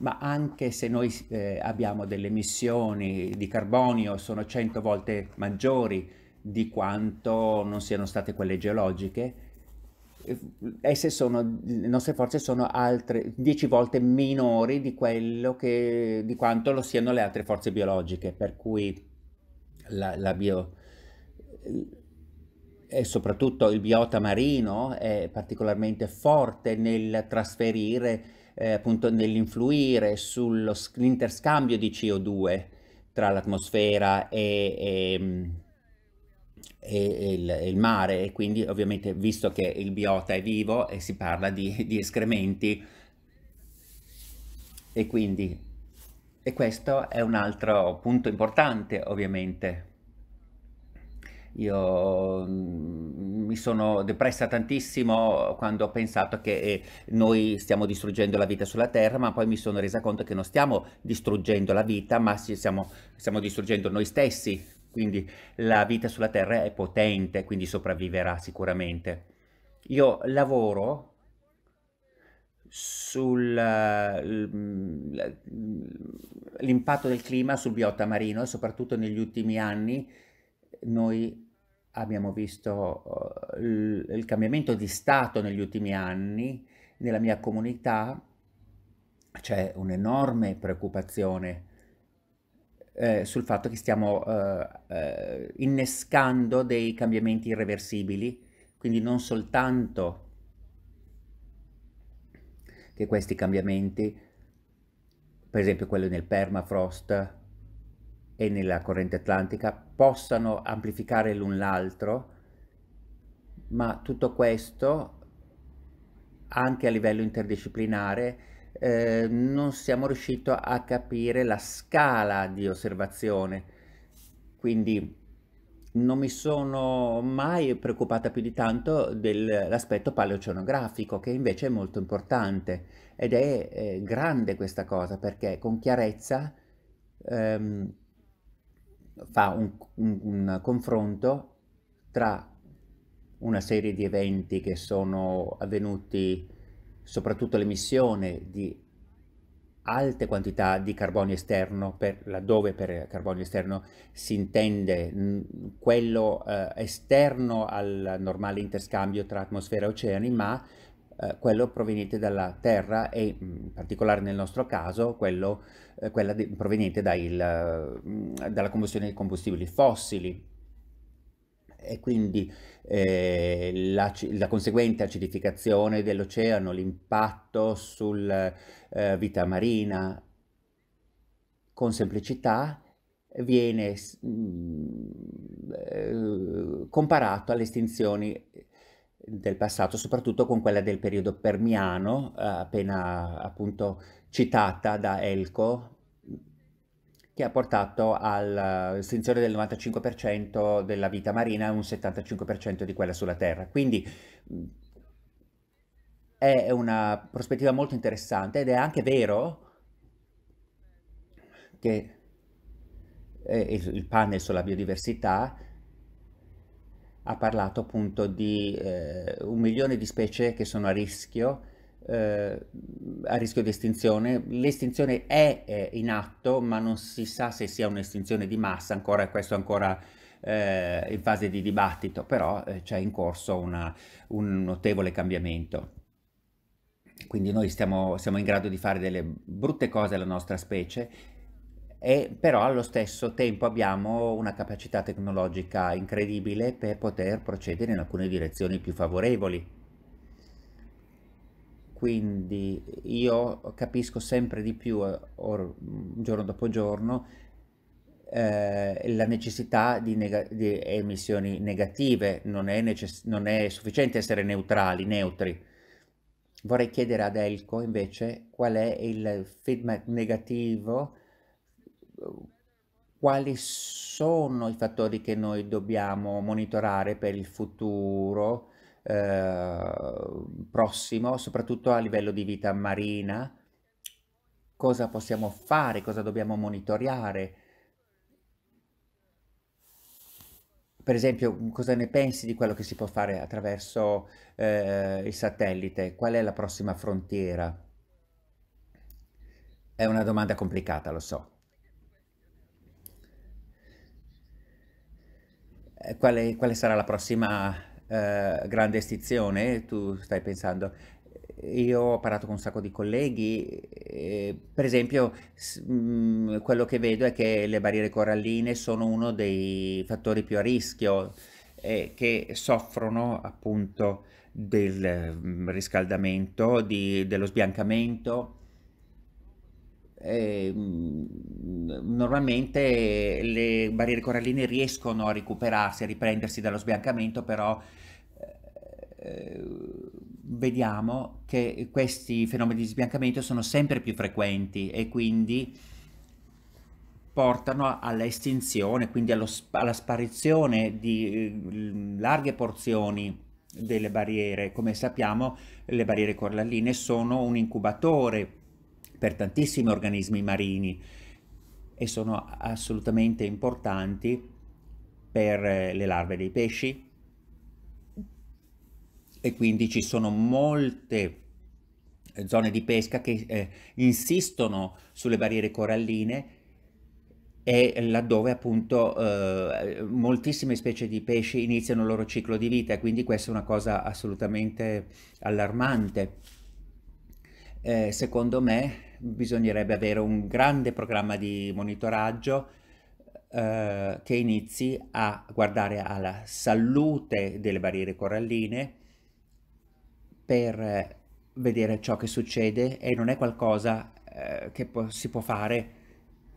ma anche se noi eh, abbiamo delle emissioni di carbonio sono 100 volte maggiori di quanto non siano state quelle geologiche, eh, esse sono, le nostre forze sono altre 10 volte minori di, che, di, quanto lo siano le altre forze biologiche, per cui la, la bio, e soprattutto il biota marino è particolarmente forte nel trasferire, eh, appunto nell'influire sull'interscambio di CO2 tra l'atmosfera e, e mm, e il, il, mare e quindi ovviamente visto che il biota è vivo e si parla di, di escrementi e quindi e questo è un altro punto importante ovviamente. Io mm, mi sono depressa tantissimo quando ho pensato che eh, noi stiamo distruggendo la vita sulla Terra, ma poi mi sono resa conto che non stiamo distruggendo la vita, ma stiamo, stiamo distruggendo noi stessi quindi la vita sulla Terra è potente, quindi sopravviverà sicuramente. Io lavoro sull'impatto del clima sul biota marino e soprattutto negli ultimi anni noi abbiamo visto il cambiamento di stato negli ultimi anni nella mia comunità c'è un'enorme preoccupazione eh, sul fatto che stiamo eh, eh, innescando dei cambiamenti irreversibili, quindi non soltanto che questi cambiamenti, per esempio quello nel permafrost e nella corrente atlantica, possano amplificare l'un l'altro, ma tutto questo anche a livello interdisciplinare eh, non siamo riusciti a capire la scala di osservazione. Quindi non mi sono mai preoccupata più di tanto dell'aspetto paleoceanografico, che invece è molto importante ed è eh, grande questa cosa perché con chiarezza ehm, fa un, un, un confronto tra una serie di eventi che sono avvenuti soprattutto l'emissione di alte quantità di carbonio esterno, per, laddove per carbonio esterno si intende mm, quello eh, esterno al normale interscambio tra atmosfera e oceani, ma eh, quello proveniente dalla Terra e mm, in particolare nel nostro caso quello, eh, quella di, proveniente dal, mm, dalla combustione di combustibili fossili e quindi eh, la, la, conseguente acidificazione dell'oceano, l'impatto sulla eh, vita marina con semplicità viene mh, mm, eh, comparato alle estinzioni del passato, soprattutto con quella del periodo permiano, eh, appena appunto citata da Elco che ha portato all'estinzione eh, del 95% della vita marina e un 75% di quella sulla Terra. Quindi mm, è una prospettiva molto interessante ed è anche vero che eh, il panel sulla biodiversità ha parlato appunto di eh, un milione di specie che sono a rischio eh, a rischio di estinzione. L'estinzione è eh, in atto, ma non si sa se sia un'estinzione di massa, ancora, questo ancora eh, in fase di dibattito, però eh, c'è in corso una, un notevole cambiamento. Quindi noi stiamo, siamo in grado di fare delle brutte cose alla nostra specie, e però allo stesso tempo abbiamo una capacità tecnologica incredibile per poter procedere in alcune direzioni più favorevoli quindi io capisco sempre di più eh, or, giorno dopo giorno eh, la necessità di, neg di, emissioni negative, non è, non è, sufficiente essere neutrali, neutri. Vorrei chiedere ad Elco invece qual è il feedback negativo, quali sono i fattori che noi dobbiamo monitorare per il futuro, eh, prossimo, soprattutto a livello di vita marina, cosa possiamo fare, cosa dobbiamo monitorare. Per esempio, cosa ne pensi di quello che si può fare attraverso eh, il satellite? Qual è la prossima frontiera? È una domanda complicata, lo so. Eh, quale, quale sarà la prossima eh, grande estizione, tu stai pensando, io ho parlato con un sacco di colleghi, eh, per esempio s- mh, mm, quello che vedo è che le barriere coralline sono uno dei fattori più a rischio eh, che soffrono appunto del mm, riscaldamento, di- dello sbiancamento eh, mm, normalmente le barriere coralline riescono a recuperarsi, a riprendersi dallo sbiancamento, però eh, vediamo che questi fenomeni di sbiancamento sono sempre più frequenti e quindi portano all'estinzione, quindi sp alla sparizione di eh, larghe porzioni delle barriere. Come sappiamo, le barriere coralline sono un incubatore per tantissimi organismi marini e sono assolutamente importanti per eh, le larve dei pesci e quindi ci sono molte eh, zone di pesca che eh, insistono sulle barriere coralline e laddove appunto eh, moltissime specie di pesci iniziano il loro ciclo di vita, quindi questa è una cosa assolutamente allarmante eh, secondo me bisognerebbe avere un grande programma di monitoraggio eh, che inizi a guardare alla salute delle barriere coralline per eh, vedere ciò che succede e non è qualcosa eh, che po si può fare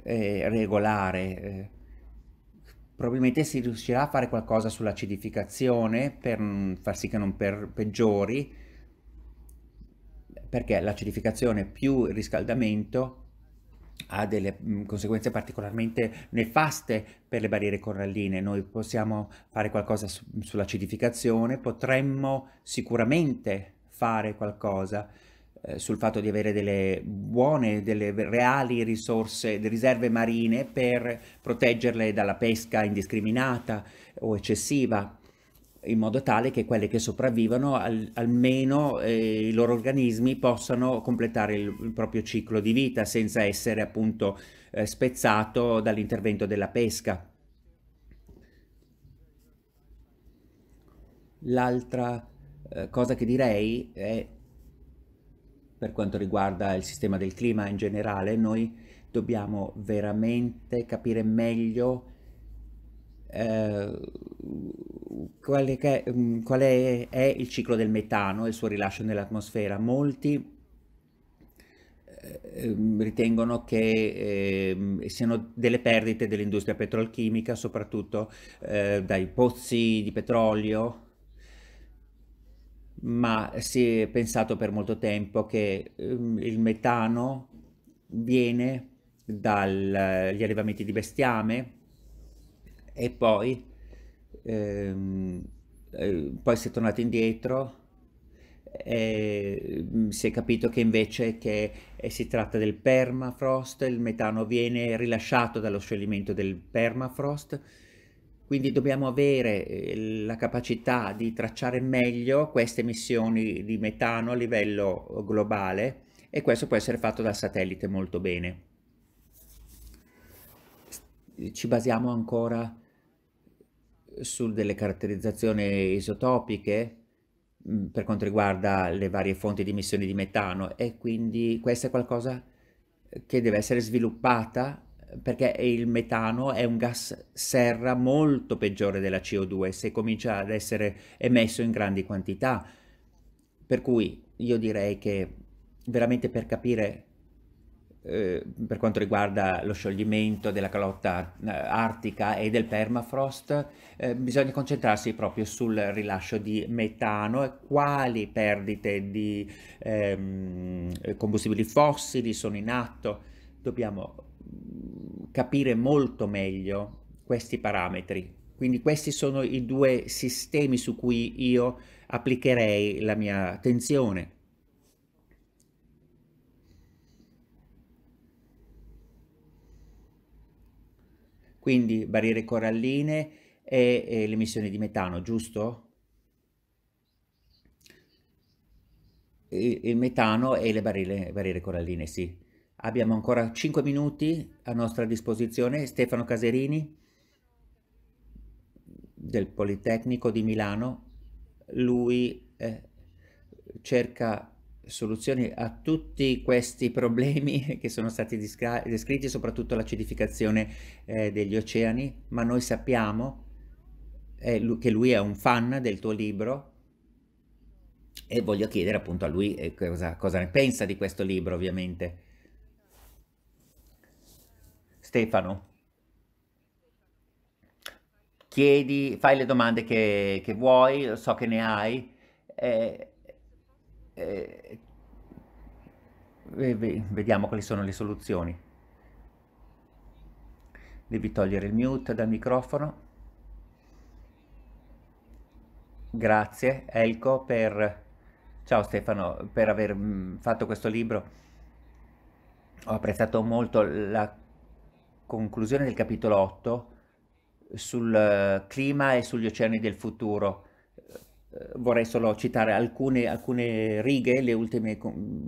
eh, regolare. Eh. probabilmente si riuscirà a fare qualcosa sull'acidificazione per mm, far sì che non peggiori, perché l'acidificazione più il riscaldamento ha delle mh, mm, conseguenze particolarmente nefaste per le barriere coralline. Noi possiamo fare qualcosa su, sull'acidificazione, potremmo sicuramente fare qualcosa eh, sul fatto di avere delle buone, delle reali risorse, delle riserve marine per proteggerle dalla pesca indiscriminata o eccessiva in modo tale che quelle che sopravvivono al, almeno eh, i loro organismi possano completare il, il, proprio ciclo di vita senza essere appunto eh, spezzato dall'intervento della pesca. L'altra eh, cosa che direi è per quanto riguarda il sistema del clima in generale, noi dobbiamo veramente capire meglio eh, quale, che, mm, qual è, è, il ciclo del metano e il suo rilascio nell'atmosfera. Molti eh, ehm, ritengono che eh, siano delle perdite dell'industria petrolchimica, soprattutto eh, dai pozzi di petrolio, ma si è pensato per molto tempo che ehm, il metano viene dagli allevamenti di bestiame, e poi, ehm, eh, poi si è tornato indietro e mm, si è capito che invece che eh, si tratta del permafrost, il metano viene rilasciato dallo scioglimento del permafrost, quindi dobbiamo avere eh, la capacità di tracciare meglio queste emissioni di metano a livello globale e questo può essere fatto dal satellite molto bene. Ci basiamo ancora su delle caratterizzazioni isotopiche mm, per quanto riguarda le varie fonti di emissioni di metano e quindi questo è qualcosa che deve essere sviluppata perché il metano è un gas serra molto peggiore della CO2 se comincia ad essere emesso in grandi quantità. Per cui io direi che veramente per capire eh, per quanto riguarda lo scioglimento della calotta eh, artica e del permafrost, eh, bisogna concentrarsi proprio sul rilascio di metano e quali perdite di ehm, combustibili fossili sono in atto. Dobbiamo mm, capire molto meglio questi parametri. Quindi questi sono i due sistemi su cui io applicherei la mia attenzione. Quindi barriere coralline e, e l'emissione di metano, giusto? il metano e le barriere, barriere, coralline, sì. Abbiamo ancora 5 minuti a nostra disposizione. Stefano Caserini del Politecnico di Milano, lui eh, cerca soluzioni a tutti questi problemi che sono stati descritti, soprattutto l'acidificazione eh, degli oceani, ma noi sappiamo eh, che lui è un fan del tuo libro e voglio chiedere appunto a lui eh, cosa, cosa ne pensa di questo libro ovviamente. Stefano chiedi, fai le domande che, che, vuoi, so che ne hai. Eh, eh, eh vediamo quali sono le soluzioni. Devi togliere il mute dal microfono. Grazie Elko per... Ciao Stefano, per aver mm, fatto questo libro. Ho apprezzato molto la conclusione del capitolo 8 sul eh, clima e sugli oceani del futuro eh, vorrei solo citare alcune, alcune righe, ultime,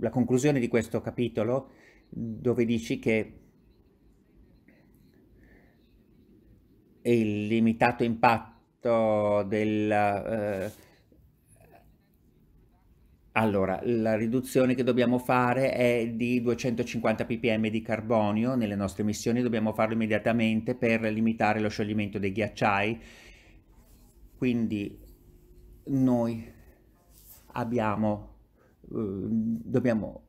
la conclusione di questo capitolo, dove dici che il limitato impatto del... Eh, allora, la riduzione che dobbiamo fare è di 250 ppm di carbonio nelle nostre emissioni, dobbiamo farlo immediatamente per limitare lo scioglimento dei ghiacciai, quindi noi abbiamo, eh, dobbiamo,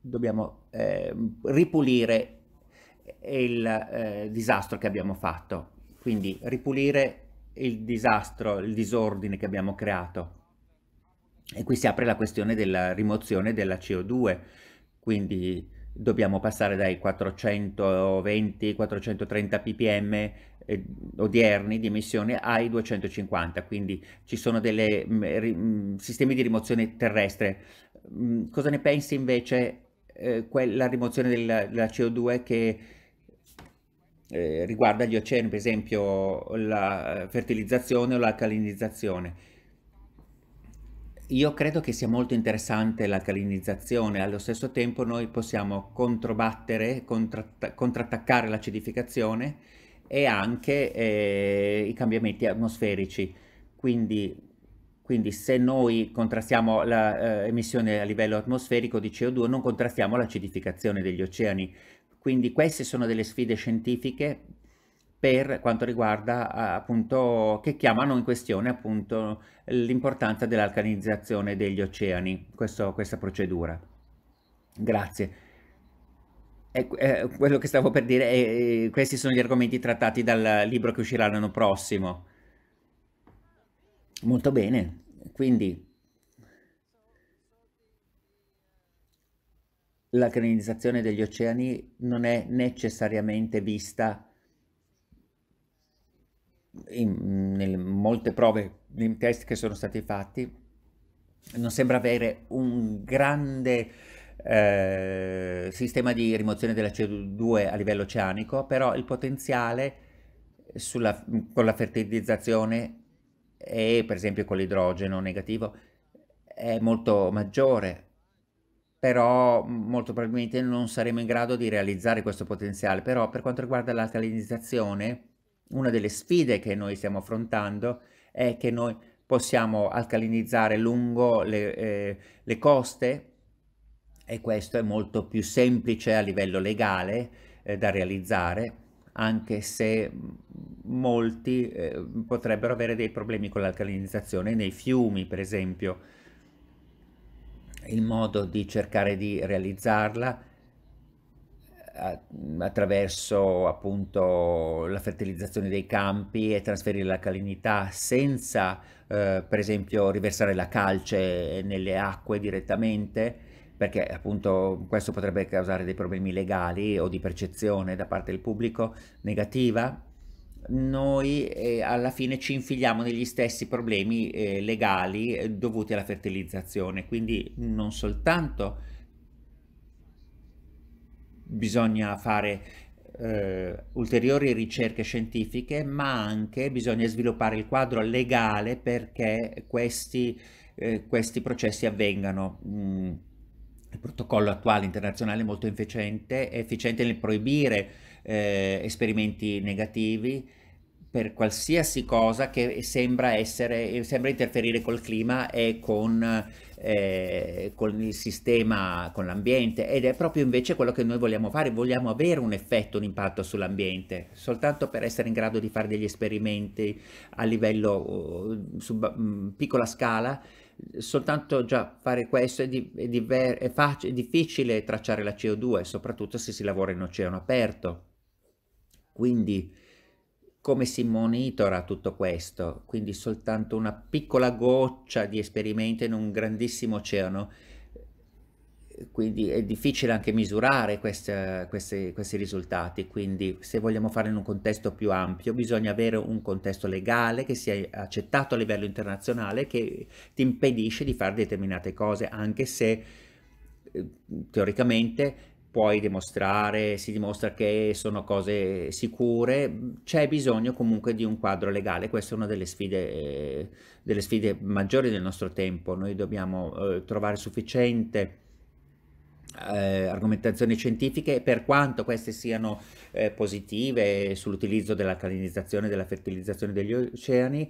dobbiamo eh, ripulire il eh, disastro che abbiamo fatto, quindi ripulire il disastro, il disordine che abbiamo creato. E qui si apre la questione della rimozione della CO2, quindi dobbiamo passare dai 420-430 ppm eh, odierni di emissione ai 250, quindi ci sono dei mm, mm, sistemi di rimozione terrestre. Mm, cosa ne pensi invece eh, rimozione della, della CO2 che eh, riguarda gli oceani, per esempio la fertilizzazione o l'alcalinizzazione? Io credo che sia molto interessante l'alcalinizzazione, allo stesso tempo noi possiamo controbattere, contratt- contrattaccare l'acidificazione e anche eh, i cambiamenti atmosferici. Quindi, quindi se noi contrastiamo l'emissione eh, a livello atmosferico di CO2 non contrastiamo l'acidificazione degli oceani. Quindi queste sono delle sfide scientifiche per quanto riguarda appunto che chiamano in questione appunto l'importanza dell'alcanizzazione degli oceani, questo, questa procedura. Grazie. E, eh, quello che stavo per dire, eh, questi sono gli argomenti trattati dal libro che uscirà l'anno prossimo. Molto bene, quindi l'alcanizzazione degli oceani non è necessariamente vista in, in molte prove, nei test che sono stati fatti, non sembra avere un grande eh, sistema di rimozione della CO2 a livello oceanico, però il potenziale sulla, con la fertilizzazione e per esempio con l'idrogeno negativo è molto maggiore, però molto probabilmente non saremo in grado di realizzare questo potenziale, però per quanto riguarda l'alcalinizzazione una delle sfide che noi stiamo affrontando è che noi possiamo alcalinizzare lungo le, eh, le coste e questo è molto più semplice a livello legale eh, da realizzare anche se molti eh, potrebbero avere dei problemi con l'alcalinizzazione nei fiumi per esempio il modo di cercare di realizzarla attraverso appunto la fertilizzazione dei campi e trasferire la calinità senza eh, per esempio riversare la calce nelle acque direttamente perché appunto questo potrebbe causare dei problemi legali o di percezione da parte del pubblico negativa noi eh, alla fine ci infiliamo negli stessi problemi eh, legali eh, dovuti alla fertilizzazione quindi non soltanto bisogna fare eh, ulteriori ricerche scientifiche, ma anche bisogna sviluppare il quadro legale perché questi, eh, questi processi avvengano. Mm. Il protocollo attuale internazionale è molto efficiente, è efficiente nel proibire eh, esperimenti negativi, per qualsiasi cosa che sembra, essere, eh, sembra interferire col clima e con, eh, con il sistema, con l'ambiente ed è proprio invece quello che noi vogliamo fare, vogliamo avere un effetto, un impatto sull'ambiente, soltanto per essere in grado di fare degli esperimenti a livello uh, su mh, mm, piccola scala soltanto già fare questo è, di, è, diver, è, è, difficile tracciare la CO2, soprattutto se si lavora in oceano aperto. Quindi come si monitora tutto questo? Quindi soltanto una piccola goccia di esperimento in un grandissimo oceano. Quindi è difficile anche misurare queste, queste, questi risultati, quindi se vogliamo fare in un contesto più ampio bisogna avere un contesto legale che sia accettato a livello internazionale che ti impedisce di fare determinate cose, anche se eh, teoricamente puoi dimostrare, si dimostra che sono cose sicure, c'è bisogno comunque di un quadro legale, questa è una delle sfide, eh, delle sfide maggiori del nostro tempo, noi dobbiamo eh, trovare sufficiente eh, argomentazioni scientifiche per quanto queste siano eh, positive sull'utilizzo della calinizzazione, della fertilizzazione degli oceani,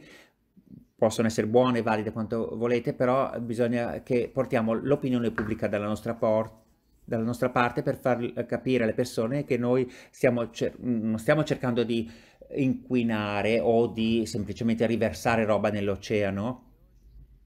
possono essere buone e valide quanto volete, però bisogna che portiamo l'opinione pubblica dalla nostra porta dalla nostra parte per far eh, capire alle persone che noi stiamo cer- mm, non stiamo cercando di inquinare o di semplicemente riversare roba nell'oceano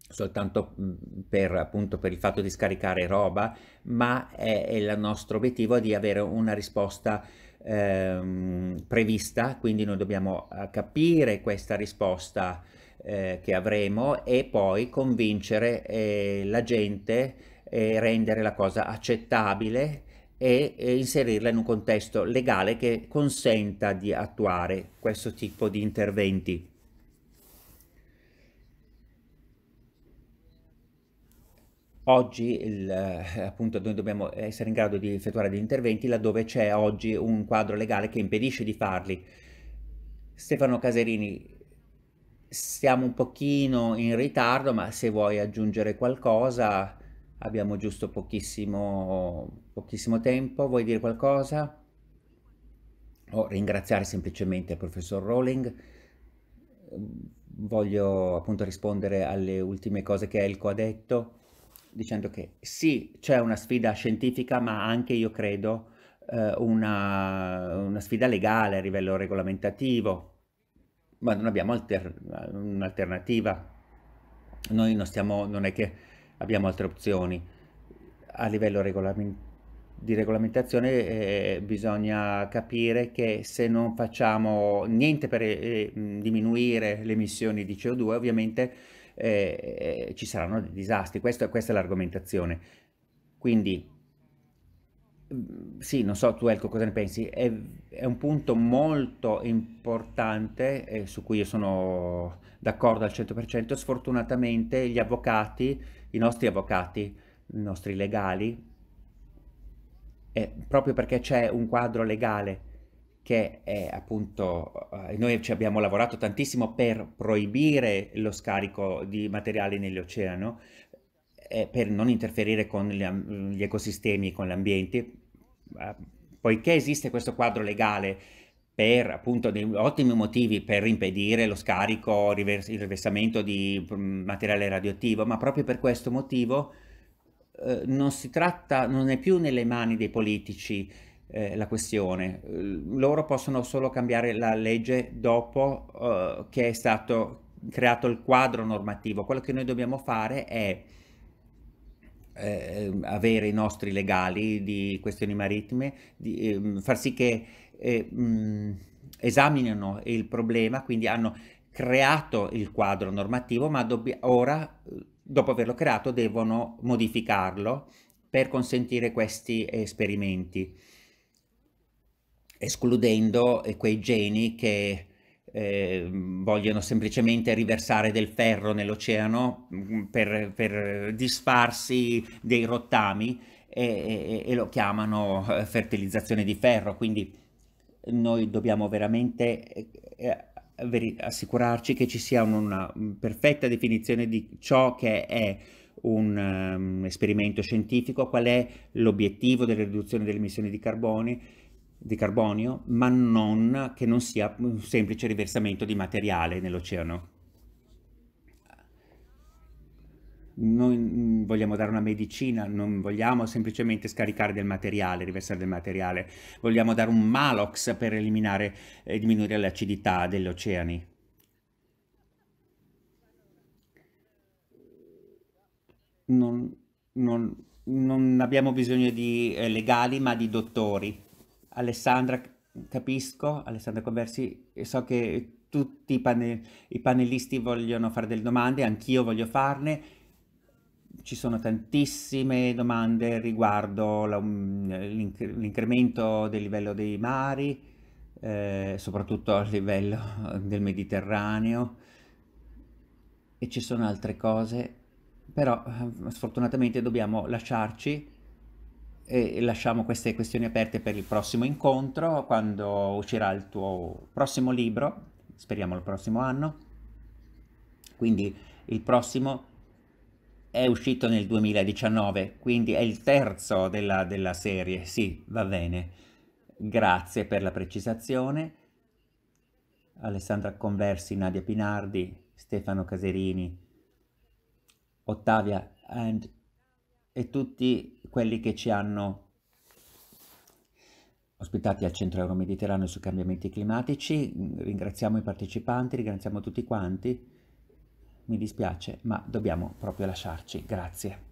soltanto mm, per appunto per il fatto di scaricare roba ma è, è il nostro obiettivo di avere una risposta ehm, prevista quindi noi dobbiamo eh, capire questa risposta eh, che avremo e poi convincere eh, la gente eh, rendere la cosa accettabile e, e inserirla in un contesto legale che consenta di attuare questo tipo di interventi. Oggi il, eh, appunto noi dobbiamo essere in grado di effettuare degli interventi laddove c'è oggi un quadro legale che impedisce di farli. Stefano Caserini, siamo un pochino in ritardo, ma se vuoi aggiungere qualcosa abbiamo giusto pochissimo, pochissimo tempo, vuoi dire qualcosa? O ringraziare semplicemente il professor Rowling, voglio appunto rispondere alle ultime cose che Elco ha detto, dicendo che sì, c'è una sfida scientifica, ma anche io credo eh, una, una sfida legale a livello regolamentativo, ma non abbiamo alter un'alternativa. Noi non stiamo, non è che abbiamo altre opzioni. A livello regolament di regolamentazione eh, bisogna capire che se non facciamo niente per eh, mm, diminuire le emissioni di CO2 ovviamente eh, eh, ci saranno dei disastri, Questo, questa è l'argomentazione. Quindi mm, sì, non so tu Elco cosa ne pensi, è, è un punto molto importante eh, su cui io sono d'accordo al 100%, sfortunatamente gli avvocati i nostri avvocati, i nostri legali, eh, proprio perché c'è un quadro legale che è appunto, eh, noi ci abbiamo lavorato tantissimo per proibire lo scarico di materiali nell'oceano, eh, per non interferire con gli, gli ecosistemi, con l'ambiente, eh, poiché esiste questo quadro legale per appunto dei ottimi motivi per impedire lo scarico, il riversamento di mm, materiale radioattivo, ma proprio per questo motivo eh, non si tratta, non è più nelle mani dei politici eh, la questione. Eh, loro possono solo cambiare la legge dopo eh, che è stato creato il quadro normativo. Quello che noi dobbiamo fare è eh, avere i nostri legali di questioni marittime, di, ehm, far sì che eh, esaminano il problema, quindi hanno creato il quadro normativo, ma ora, eh, dopo averlo creato, devono modificarlo per consentire questi esperimenti, escludendo eh, quei geni che eh, vogliono semplicemente riversare del ferro nell'oceano mhmm, per, per, disfarsi dei rottami e, e, e lo chiamano eh, fertilizzazione di ferro, quindi noi dobbiamo veramente eh, eh, assicurarci che ci sia una mm, perfetta definizione di ciò che è un um, esperimento scientifico, qual è l'obiettivo della riduzione delle emissioni di, carboni, di carbonio, ma non che non sia un semplice riversamento di materiale nell'oceano. noi mm, vogliamo dare una medicina, non vogliamo semplicemente scaricare del materiale, riversare del materiale, vogliamo dare un malox per eliminare e eh, diminuire l'acidità degli oceani. Non, non, non abbiamo bisogno di eh, legali ma di dottori. Alessandra, capisco, Alessandra Cobersi, so che tutti i, pane, i panelisti vogliono fare delle domande, anch'io voglio farne, ci sono tantissime domande riguardo mm, l'incremento del livello dei mari, eh, soprattutto a livello del Mediterraneo, e ci sono altre cose, però eh, sfortunatamente dobbiamo lasciarci e lasciamo queste questioni aperte per il prossimo incontro, quando uscirà il tuo prossimo libro, speriamo il prossimo anno. Quindi il prossimo è uscito nel 2019, quindi è il terzo della, della serie, sì, va bene. Grazie per la precisazione. Alessandra Conversi, Nadia Pinardi, Stefano Caserini, Ottavia and, e tutti quelli che ci hanno ospitati al Centro Euro Mediterraneo sui cambiamenti climatici. Ringraziamo i partecipanti, ringraziamo tutti quanti mi dispiace, ma dobbiamo proprio lasciarci. Grazie.